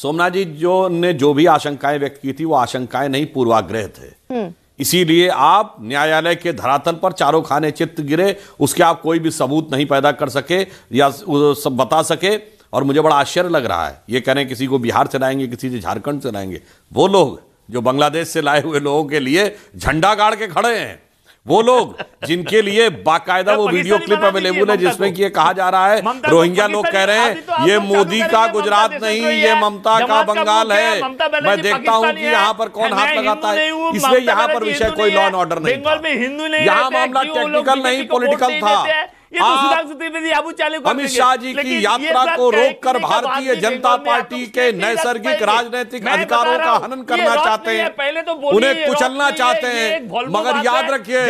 [SPEAKER 3] सोमनाथ जी जो ने जो भी आशंकाएं व्यक्त की थी वो आशंकाएं नहीं पूर्वाग्रह थे हम्म। इसीलिए आप न्यायालय के धरातल पर चारों खाने चित्त गिरे उसके आप कोई भी सबूत नहीं पैदा कर सके या सब बता सके और मुझे बड़ा आश्चर्य लग रहा है ये कह रहे हैं किसी को बिहार से लाएंगे किसी से झारखंड से लाएंगे वो लोग जो बांग्लादेश से लाए हुए लोगों के लिए झंडा गाड़ के खड़े हैं वो लोग जिनके लिए बाकायदा वो वीडियो क्लिप अवेलेबल है जिसमें कि ये कहा जा रहा है रोहिंग्या लोग कह रहे हैं तो ये मोदी का गुजरात नहीं तो ये ममता का बंगाल है मैं देखता हूं कि यहाँ पर कौन हाथ
[SPEAKER 5] लगाता है इसलिए यहाँ पर विषय कोई लॉ एंड ऑर्डर नहीं यहाँ मामला टेक्निकल नहीं पोलिटिकल तो था तो अमित शाह जी की यात्रा को रोककर भारतीय
[SPEAKER 3] जनता पार्टी के नैसर्गिक राजनीतिक अधिकारों का हनन करना चाहते हैं पहले तो उन्हें कुचलना चाहते हैं मगर याद रखिए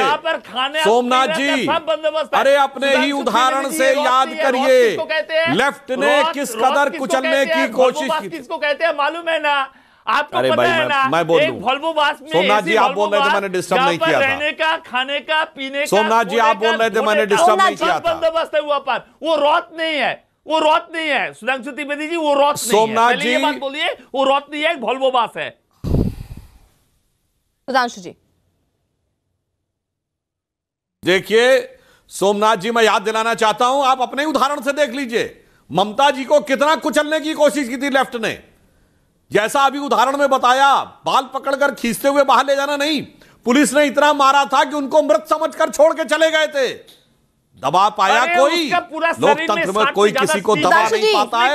[SPEAKER 3] सोमनाथ जी अरे अपने ही उदाहरण से याद करिए लेफ्ट ने किस कदर कुचलने की कोशिश की
[SPEAKER 5] किसको कहते हैं मालूम है ना आपको पता भाई, है ना मैं, बोल एक वॉल्वो बास में सोमनाथ जी आप बोल रहे थे मैंने डिस्टर्ब नहीं किया रहने का खाने का पीने का सोमनाथ जी आप बोल रहे थे मैंने डिस्टर्ब नहीं किया था बंदोबस्त है हुआ पर वो नहीं है वो नहीं है सुधांशु त्रिवेदी जी वो सोमनाथ जी बात बोलिए वो नहीं है वॉल्वो है
[SPEAKER 1] सुधांशु जी
[SPEAKER 3] देखिए सोमनाथ जी मैं याद दिलाना चाहता हूं आप अपने उदाहरण से देख लीजिए ममता जी को कितना कुचलने की कोशिश की थी लेफ्ट ने जैसा अभी उदाहरण में बताया बाल पकड़कर खींचते हुए बाहर ले जाना नहीं पुलिस ने इतना मारा था कि उनको मृत समझकर छोड़ के चले गए थे दबा पाया कोई लोकतंत्र में कोई किसी को दबा नहीं पाता है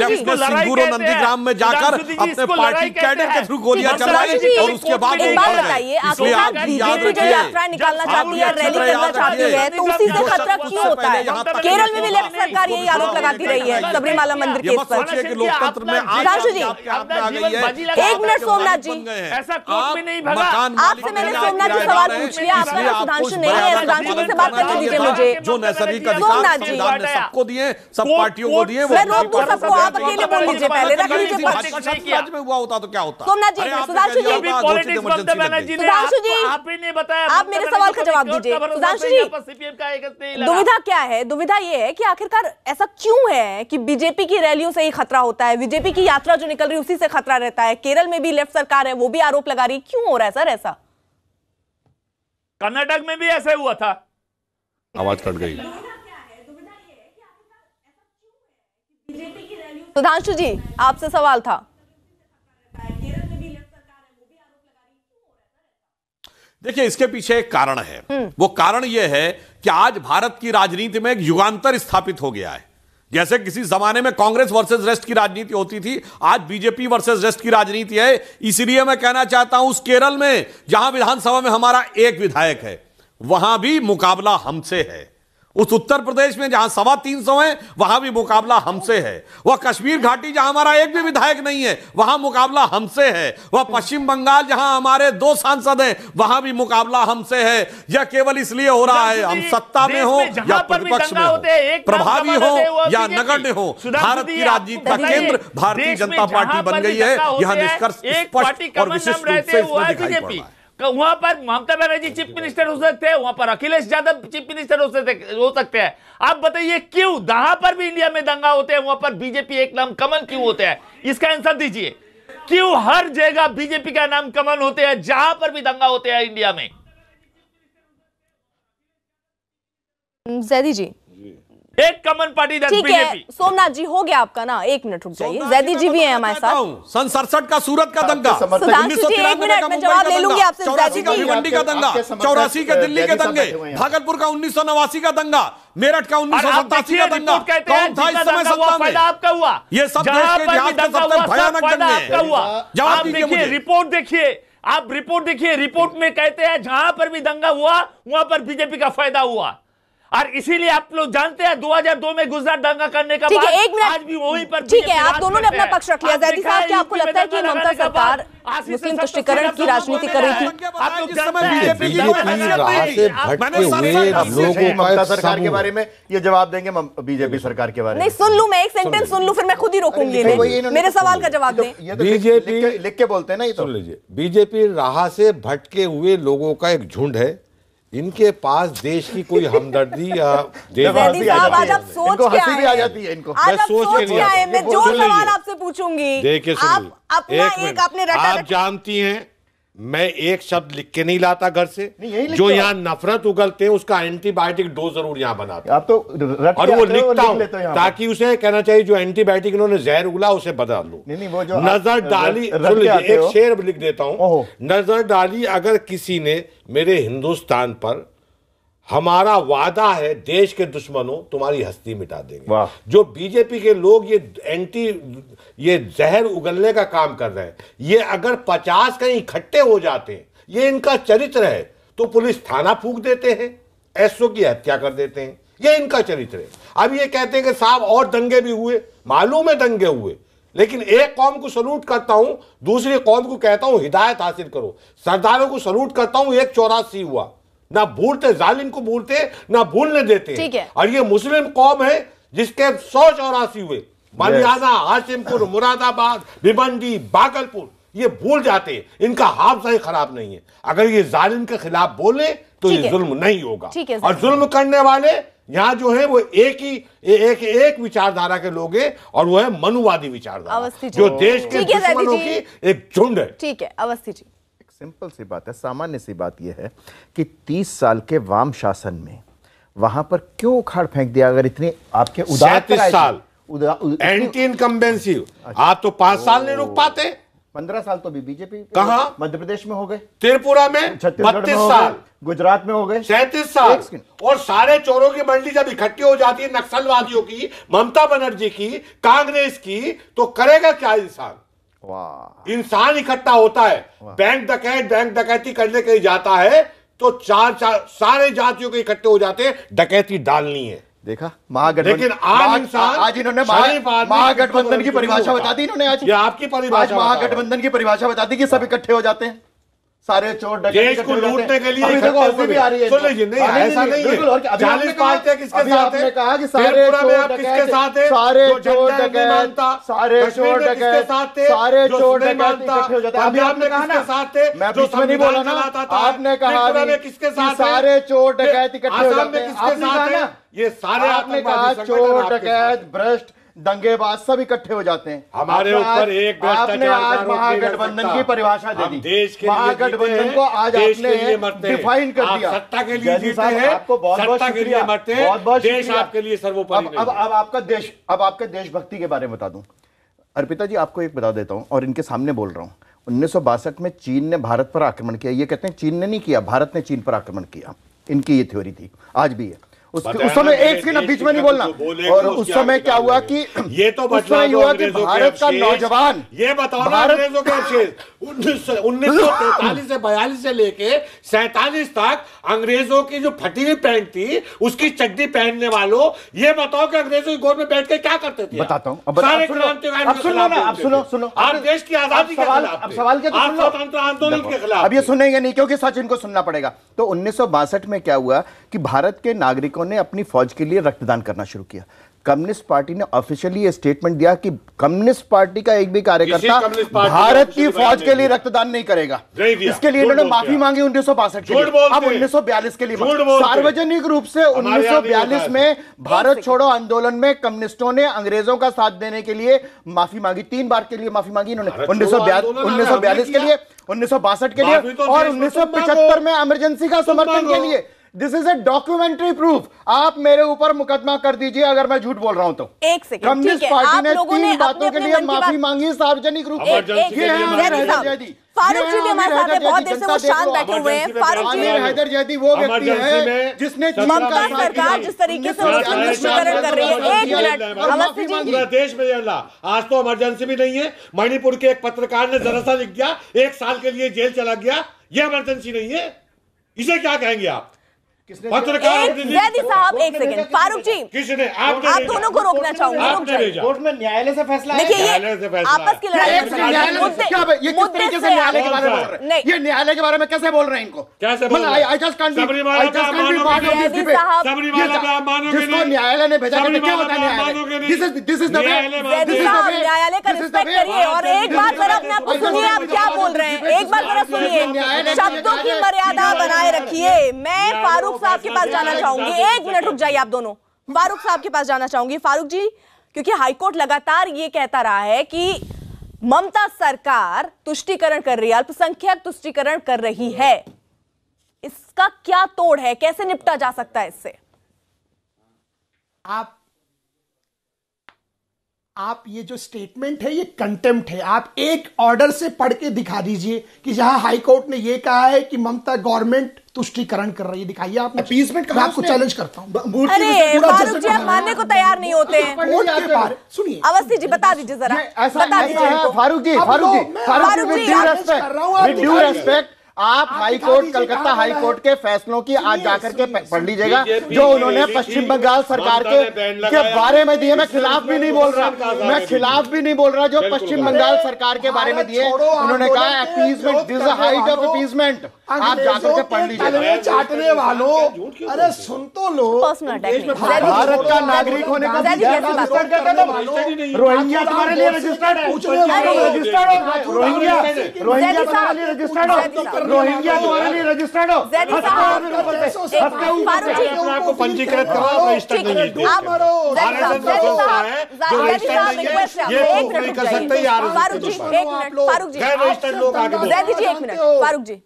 [SPEAKER 3] लेफ्ट सिंगूर और नंदीग्राम में जाकर अपने पार्टी कैडर के थ्रू गोलियां चलाई और उसके बाद इसलिए आप याद रखिए निकालना चाहती है रैली करना चाहती है तो उसी से खतरा क्यों होता
[SPEAKER 1] है केरल में भी लेफ्ट सरकार यही आरोप लगाती रही है सबरीमाला मंदिर पर लोकतंत्र में सुधांशु जी एक मिनट सोमनाथ जी आपसे मैंने सोमनाथ जी सवाल पूछ लिया सुधांशु नहीं है सुधांशु जी से बात करने दीजिए मुझे जो नैसर्गिक अधिकार संविधान ने सबको
[SPEAKER 3] दिए सब पार्टियों को दिए हुआ होता तो क्या होता तो
[SPEAKER 5] आप मेरे सवाल का जवाब दीजिए दुविधा क्या
[SPEAKER 1] है दुविधा ये है कि आखिरकार ऐसा क्यों है कि बीजेपी की रैलियों से ही खतरा होता है बीजेपी की यात्रा जो निकल रही है उसी से खतरा रहता है केरल में भी लेफ्ट सरकार है वो भी आरोप लगा रही क्यों हो रहा है सर ऐसा कर्नाटक में भी ऐसा हुआ था आवाज कट गई सुधांशु जी आपसे सवाल था
[SPEAKER 3] देखिए इसके पीछे एक कारण है हम्म। वो कारण यह है कि आज भारत की राजनीति में एक युगांतर स्थापित हो गया है जैसे किसी जमाने में कांग्रेस वर्सेस रेस्ट की राजनीति होती थी आज बीजेपी वर्सेस रेस्ट की राजनीति है इसलिए मैं कहना चाहता हूं उस केरल में जहां विधानसभा में हमारा एक विधायक है वहां भी मुकाबला हमसे है उस उत्तर प्रदेश में जहां सवा तीन सौ है वहां भी मुकाबला हमसे है वह कश्मीर घाटी जहां हमारा एक भी विधायक नहीं है वहां मुकाबला हमसे है वह पश्चिम बंगाल जहां हमारे दो सांसद हैं वहां भी मुकाबला हमसे है यह केवल इसलिए हो रहा है हम सत्ता में हो या प्रतिपक्ष में हो प्रभावी हो या नगण्य हो भारत की राजनीति का केंद्र भारतीय जनता पार्टी बन गई है यह निष्कर्ष स्पष्ट और विशिष्ट रूप से दिखाई पड़ रहा है
[SPEAKER 5] तो वहां पर ममता बनर्जी हाँ चीफ मिनिस्टर हो सकते हैं वहां पर अखिलेश यादव चीफ मिनिस्टर हो सकते हो सकते हैं आप बताइए क्यों दहा पर भी इंडिया में दंगा होते हैं वहां पर बीजेपी एक नाम कमल क्यों होते हैं इसका आंसर दीजिए क्यों हर जगह बीजेपी का नाम कमल होते हैं जहां पर भी दंगा होते हैं इंडिया में जैदी जी एक कमन पार्टी ठीक है
[SPEAKER 1] सोमनाथ जी हो गया आपका ना एक मिनट रुक जाइए जैदी जी तो भी है हमारे साथ
[SPEAKER 3] सन सड़सठ का सूरत का दंगा एक चौरासी का दंगा चौरासी के दिल्ली के दंगे भागलपुर का उन्नीस सौ नवासी का दंगा मेरठ का उन्नीस सौ सत्तासी का दंगा कौन था इस समय सत्ता आपका हुआ ये सब
[SPEAKER 5] भयानक जवाब देखिए रिपोर्ट देखिए आप रिपोर्ट देखिए रिपोर्ट में कहते हैं जहां पर भी दंगा हुआ वहां पर बीजेपी का फायदा हुआ और इसीलिए आप लोग जानते हैं 2002 में गुजरात दंगा करने का बाद एक आज भी वहीं पर ठीक है आप दोनों ने अपना पक्ष रख लिया जैदी साहब क्या आपको लगता है कि ममता सरकार मुस्लिम तुष्टिकरण की राजनीति कर रही थी
[SPEAKER 1] आप लोग बीजेपी ममता सरकार के बारे में ये
[SPEAKER 4] जवाब देंगे बीजेपी सरकार के बारे में नहीं सुन लू मैं एक सेंटेंस सुन
[SPEAKER 1] लू फिर मैं खुद ही रोकूंगी मेरे तो सवाल का जवाब दें तो
[SPEAKER 3] बीजेपी लिख के बोलते हैं ना ये तो। सुन लीजिए बीजेपी राह से भटके हुए लोगों का एक झुंड है इनके पास देश की कोई हमदर्दी या देशवासी आप सोच इनको हंसी भी आ जाती है इनको मैं सोच के लिए मैं जो सवाल
[SPEAKER 1] आपसे पूछूंगी देखिए सुनिए आप
[SPEAKER 3] जानती हैं मैं एक शब्द लिख के नहीं लाता घर से जो यहाँ नफरत उगलते हैं उसका एंटीबायोटिक डोज जरूर यहाँ बनाते आप तो और वो लिखता हूँ ताकि उसे कहना चाहिए जो एंटीबायोटिक इन्होंने जहर उगला उसे बदल लो नहीं,
[SPEAKER 4] नहीं, वो जो नजर डाली एक
[SPEAKER 3] शेर लिख देता हूँ नजर डाली अगर किसी ने मेरे हिंदुस्तान पर हमारा वादा है देश के दुश्मनों तुम्हारी हस्ती मिटा देंगे जो बीजेपी के लोग ये एंटी ये जहर उगलने का काम कर रहे हैं ये अगर पचास कहीं इकट्ठे हो जाते हैं ये इनका चरित्र है तो पुलिस थाना फूक देते हैं एसओ की हत्या कर देते हैं ये इनका चरित्र है अब ये कहते हैं कि साहब और दंगे भी हुए मालूम है दंगे हुए लेकिन एक कौम को सलूट करता हूं दूसरी कौम को कहता हूं हिदायत हासिल करो सरदारों को सलूट करता हूं एक चौरासी हुआ ना भूलते जालिम को भूलते ना भूलने देते और ये मुस्लिम कौम है जिसके सौ चौरासी हुए मलियाना हाशिमपुर मुरादाबाद भिवंडी बागलपुर ये भूल जाते इनका हादसा ही खराब नहीं है अगर ये जालिम के खिलाफ बोले तो ये जुल्म नहीं होगा और जुल्म करने वाले यहाँ जो है वो एक ही एक एक विचारधारा के लोग हैं और वो है मनुवादी विचारधारा जो देश के दुश्मनों की एक झुंड है
[SPEAKER 1] ठीक है अवस्थी जी
[SPEAKER 3] सिंपल सी बात है सामान्य सी
[SPEAKER 4] बात यह है कि तीस साल के वाम शासन में वहां पर क्यों उखाड़ फेंक दिया अगर इतने आपके उदार साल
[SPEAKER 3] एंटी इनकम्बेंसी आप तो पांच
[SPEAKER 4] साल नहीं रुक पाते पंद्रह साल तो भी बीजेपी कहा मध्य प्रदेश में हो गए त्रिपुरा में छत्तीस साल
[SPEAKER 3] गुजरात में हो गए सैंतीस साल और सारे चोरों की मंडली जब इकट्ठी हो जाती है नक्सलवादियों की ममता बनर्जी की कांग्रेस की तो करेगा क्या इंसान इंसान इकट्ठा होता है बैंक डकैत बैंक डकैती करने के लिए जाता है तो चार चार सारे जातियों के इकट्ठे हो जाते हैं डकैती डालनी है देखा महागठबंधन लेकिन आज इंसान आज इन्होंने महागठबंधन की परिभाषा बता दी इन्होंने आज
[SPEAKER 4] आपकी परिभाषा महागठबंधन की परिभाषा बता दी कि सब हाँ। इकट्ठे हो जाते हैं सारे चोर देश को लूटने के लिए अभी देखो भी आ रही है सुन नहीं ऐसा नहीं है चालीस पार्टियां किसके साथ है कहा कि सारे चोर किसके साथ है सारे चोर डकैत सारे चोर डकैत सारे चोर डकैत अभी आपने कहा ना साथ थे मैं बीच में नहीं बोला ना आपने कहा किसके साथ सारे चोर डकैत इकट्ठे हो जाते हैं ये सारे आपने कहा चोर डकैत भ्रष्ट दंगेबाज सब इकट्ठे हो जाते हैं हमारे ऊपर एक आपने आज महागठबंधन की परिभाषा दे दी देश के महागठबंधन को आज
[SPEAKER 3] आपने डिफाइन कर दिया सत्ता के लिए जीते हैं आपको बहुत बहुत शुक्रिया मरते बहुत बहुत देश आपके लिए
[SPEAKER 4] सर्वोपरि अब अब आपका देश अब आपके देशभक्ति के बारे में बता दूं अर्पिता जी आपको एक बता देता हूं और इनके सामने बोल रहा हूं उन्नीस में चीन ने भारत पर आक्रमण किया ये कहते हैं चीन ने नहीं किया भारत ने चीन पर आक्रमण किया इनकी ये थ्योरी थी आज भी है उस समय एक ना बीच में नहीं बोलना और उस समय
[SPEAKER 3] क्या हुआ कि ये तो उस समय हुआ कि भारत का नौजवान ये बताओ अंग्रेजों के उन्नीस सौ तैतालीस से बयालीस से लेके सैतालीस तक अंग्रेजों की जो फटी हुई पैंट थी उसकी चड्डी पहनने वालों ये बताओ कि अंग्रेजों की गोद में बैठ के क्या करते थे बताता हूँ सारे सुनो अब सुनो सुनो देश की आजादी अब आंदोलन के खिलाफ
[SPEAKER 4] अब ये सुनेंगे नहीं क्योंकि सच इनको सुनना पड़ेगा तो उन्नीस में क्या हुआ कि भारत के नागरिकों सैनिकों ने अपनी फौज के लिए रक्तदान करना शुरू किया कम्युनिस्ट पार्टी ने ऑफिशियली ये स्टेटमेंट दिया कि कम्युनिस्ट पार्टी का एक भी कार्यकर्ता भारत की फौज के लिए रक्तदान नहीं करेगा इसके लिए इन्होंने माफी मांगी उन्नीस सौ बासठ के लिए अब उन्नीस के लिए सार्वजनिक रूप से उन्नीस में भारत छोड़ो आंदोलन में कम्युनिस्टों ने अंग्रेजों का साथ देने के लिए माफी मांगी तीन बार के लिए माफी मांगी इन्होंने उन्नीस के लिए तो उन्नीस के लिए और उन्नीस में इमरजेंसी का समर्थन के लिए this is a documentary proof आप मेरे ऊपर मुकदमा कर दीजिए अगर मैं झूठ बोल रहा हूँ तो
[SPEAKER 1] एक सेकंड कम्युनिस्ट पार्टी ने तीन बातों के लिए माफी
[SPEAKER 4] मांगी सार्वजनिक रूप से फारूक जी भी हमारे साथ बहुत देर से वो शांत बैठे हुए हैं फारूक जी हैदर जैदी
[SPEAKER 1] वो व्यक्ति है जिसने ममता सरकार जिस तरीके से उसका
[SPEAKER 3] दुष्टीकरण कर रही है एक मिनट अवस्थी जी पूरा देश में आज तो इमरजेंसी भी नहीं है मणिपुर के एक पत्रकार ने जरा सा लिख दिया एक साल के लिए जेल चला गया ये इमरजेंसी नहीं है इसे क्या कहेंगे आप
[SPEAKER 1] साहब एक सेकंड फारूक जी
[SPEAKER 3] किसने आप तो आप दोनों को रोकना चाहूंगा तो कोर्ट
[SPEAKER 4] में न्यायालय से फैसला देखिए आपस की लड़ाई मुद्दे न्यायालय के बारे में ये न्यायालय के बारे में कैसे बोल रहे हैं इनको
[SPEAKER 3] कैसे मतलब न्यायालय ने भेजा न्यायालय
[SPEAKER 1] का रिस्पेक्ट करिए और एक बार जरा अपने आप सुनिए आप क्या बोल रहे हैं एक बार जरा सुनिए शब्दों की मर्यादा बनाए रखिए मैं फारूक साहब के पास जाना चाहूंगी एक मिनट रुक जाइए आप दोनों फारूक साहब के पास जाना चाहूंगी फारूक जी क्योंकि हाईकोर्ट लगातार ये कहता रहा है कि ममता सरकार तुष्टिकरण कर रही है अल्पसंख्यक तुष्टिकरण कर रही है इसका क्या तोड़ है कैसे निपटा जा सकता है इससे आप
[SPEAKER 4] आप ये जो स्टेटमेंट है ये कंटेम्प्ट है आप एक ऑर्डर से पढ़ के दिखा दीजिए कि जहां हाई कोर्ट ने ये कहा है कि ममता गवर्नमेंट तुष्टिकरण कर रही है दिखाइए आप अपीजमेंट का आपको चैलेंज करता हूँ अरे मानने को
[SPEAKER 1] तैयार नहीं होते हैं सुनिए अवस्थी जी बता दीजिए जरा ऐसा हाँ, तो Farooq ji Farooq ji Farooq ji with due respect
[SPEAKER 4] आप high court Calcutta high court के फैसलों की आज जाकर के पढ़ लीजिएगा जो उन्होंने पश्चिम बंगाल सरकार के के बारे में दिए मैं खिलाफ भी नहीं बोल रहा मैं खिलाफ भी नहीं बोल रहा जो पश्चिम बंगाल सरकार के बारे में दिए उन्होंने कहा appeasement this height of appeasement आप जाकर के पढ़ लीजिए तो चाटने वालों अरे सुन
[SPEAKER 1] तो लो भारत का नागरिक होने का तो रोहिंग्या तुम्हारे लिए रजिस्टर्ड है
[SPEAKER 4] रोहिंग्या रोहिंग्या तुम्हारे लिए रजिस्टर्ड है रोहिंग्या तुम्हारे लिए रजिस्टर्ड हो पंजीकृत रजिस्टर्ड नहीं है कर सकते
[SPEAKER 1] फारूक जी एक मिनट फारूक जी जी एक मिनट फारूक जी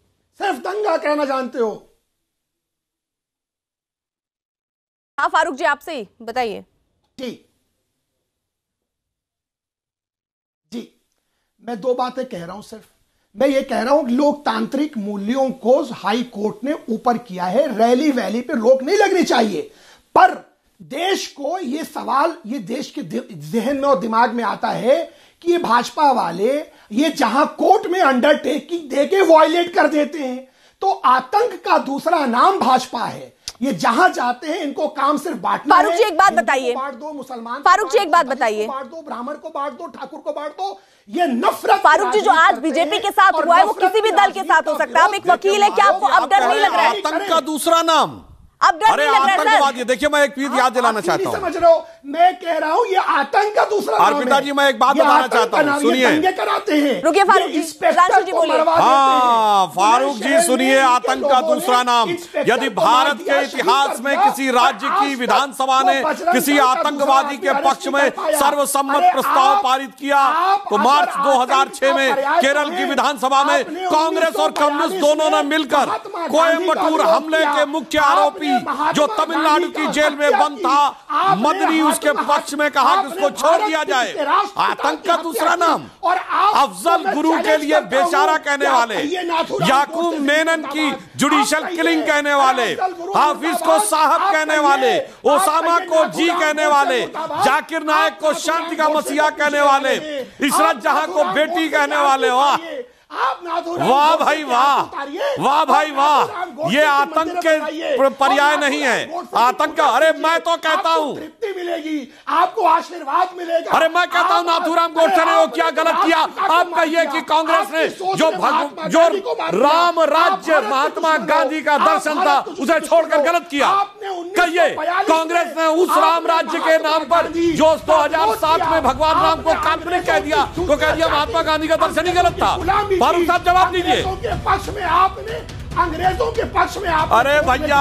[SPEAKER 1] सिर्फ दंगा कहना जानते हो हाँ फारूक जी आपसे ही बताइए जी
[SPEAKER 4] जी मैं दो बातें कह रहा हूं सिर्फ मैं ये कह रहा हूं लोकतांत्रिक मूल्यों को हाई कोर्ट ने ऊपर किया है रैली वैली पे रोक नहीं लगनी चाहिए पर देश को ये सवाल ये देश के जहन में और दिमाग में आता है कि ये भाजपा वाले ये जहां कोर्ट में अंडरटेकिंग देके वायलेट कर देते हैं तो आतंक का दूसरा नाम भाजपा है ये जहां जाते हैं इनको काम सिर्फ बांटना फारूक जी एक बात बताइए बांट दो मुसलमान फारूक जी एक बात बताइए बांट दो ब्राह्मण को बांट दो ठाकुर को बांट दो
[SPEAKER 1] ये नफरत फारूक जी जो आज बीजेपी के साथ हुआ है वो किसी भी दल के साथ हो सकता है आप एक वकील है क्या आपको अब डर नहीं लग रहा है आतंक का
[SPEAKER 3] दूसरा नाम अब
[SPEAKER 1] अरे आतंकवाद ये देखिए
[SPEAKER 3] मैं एक चीज याद दिलाना चाहता हूँ समझ
[SPEAKER 4] रहा हूँ मैं कह रहा हूँ ये आतंक का दूसरा अर्पिता जी मैं एक बात बताना चाहता हूँ सुनिए
[SPEAKER 1] फारूक हाँ
[SPEAKER 3] फारूक जी हाँ, सुनिए तो आतंक का दूसरा नाम यदि भारत के इतिहास में किसी राज्य की विधानसभा ने किसी आतंकवादी के पक्ष में सर्वसम्मत प्रस्ताव पारित किया तो मार्च 2006 में केरल की विधानसभा में कांग्रेस और कम्युनिस्ट दोनों ने मिलकर कोयम्बटूर हमले के मुख्य आरोपी जो तमिलनाडु की जेल में बंद था मदनी उसके पक्ष में कहा कि उसको छोड़ दिया जाए आतंक का दूसरा नाम अफजल गुरु के लिए बेचारा कहने वाले याकूब मेनन की जुडिशल किलिंग कहने वाले हाफिज को साहब कहने वाले ओसामा को जी कहने वाले जाकिर नायक को शांति का मसीहा कहने वाले इसरत जहां को बेटी कहने वाले वाह वाह भाई वाह वाह भाई वाह ये आतंक के पर्याय नहीं है आतंक का अरे मैं तो कहता हूँ तृप्ति मिलेगी आपको आशीर्वाद मिलेगा अरे मैं कहता हूँ नाथुराम गोडसे ने वो क्या गलत किया आप कहिए कि कांग्रेस ने जो जो राम राज्य महात्मा गांधी का दर्शन था उसे छोड़कर गलत किया कहिए कांग्रेस ने उस राम राज्य के नाम पर जो दो में भगवान राम को काल्पनिक कह दिया तो कह दिया महात्मा गांधी का दर्शन ही गलत था फारूक साहब जवाब दीजिए पक्ष में आपने अंग्रेजों के पक्ष में आप अरे भैया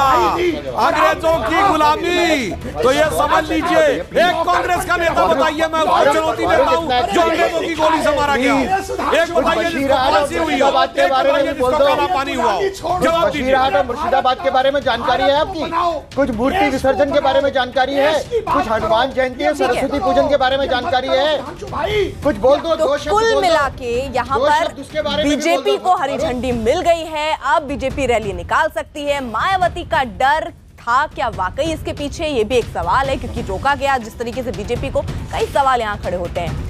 [SPEAKER 3] अंग्रेजों की गुलामी तो ये समझ लीजिए एक कांग्रेस का नेता बताइए मैं उसको चुनौती देता हूँ जो अंग्रेजों की गोली से मारा गया एक बताइए जिसको हुई हो एक बताइए जिसको काला पानी हुआ जवाब
[SPEAKER 4] दीजिए मुर्शिदाबाद के बारे में जानकारी है आपकी कुछ मूर्ति विसर्जन के बारे में जानकारी है कुछ हनुमान
[SPEAKER 1] जयंती और सरस्वती पूजन के बारे में जानकारी है कुछ बोल दो तो कुल मिला के यहाँ पर बीजेपी को हरी झंडी मिल गई है अब बीजेपी रैली निकाल सकती है मायावती का डर था क्या वाकई इसके पीछे ये भी एक सवाल है क्योंकि रोका गया जिस तरीके से बीजेपी को कई सवाल यहाँ खड़े होते हैं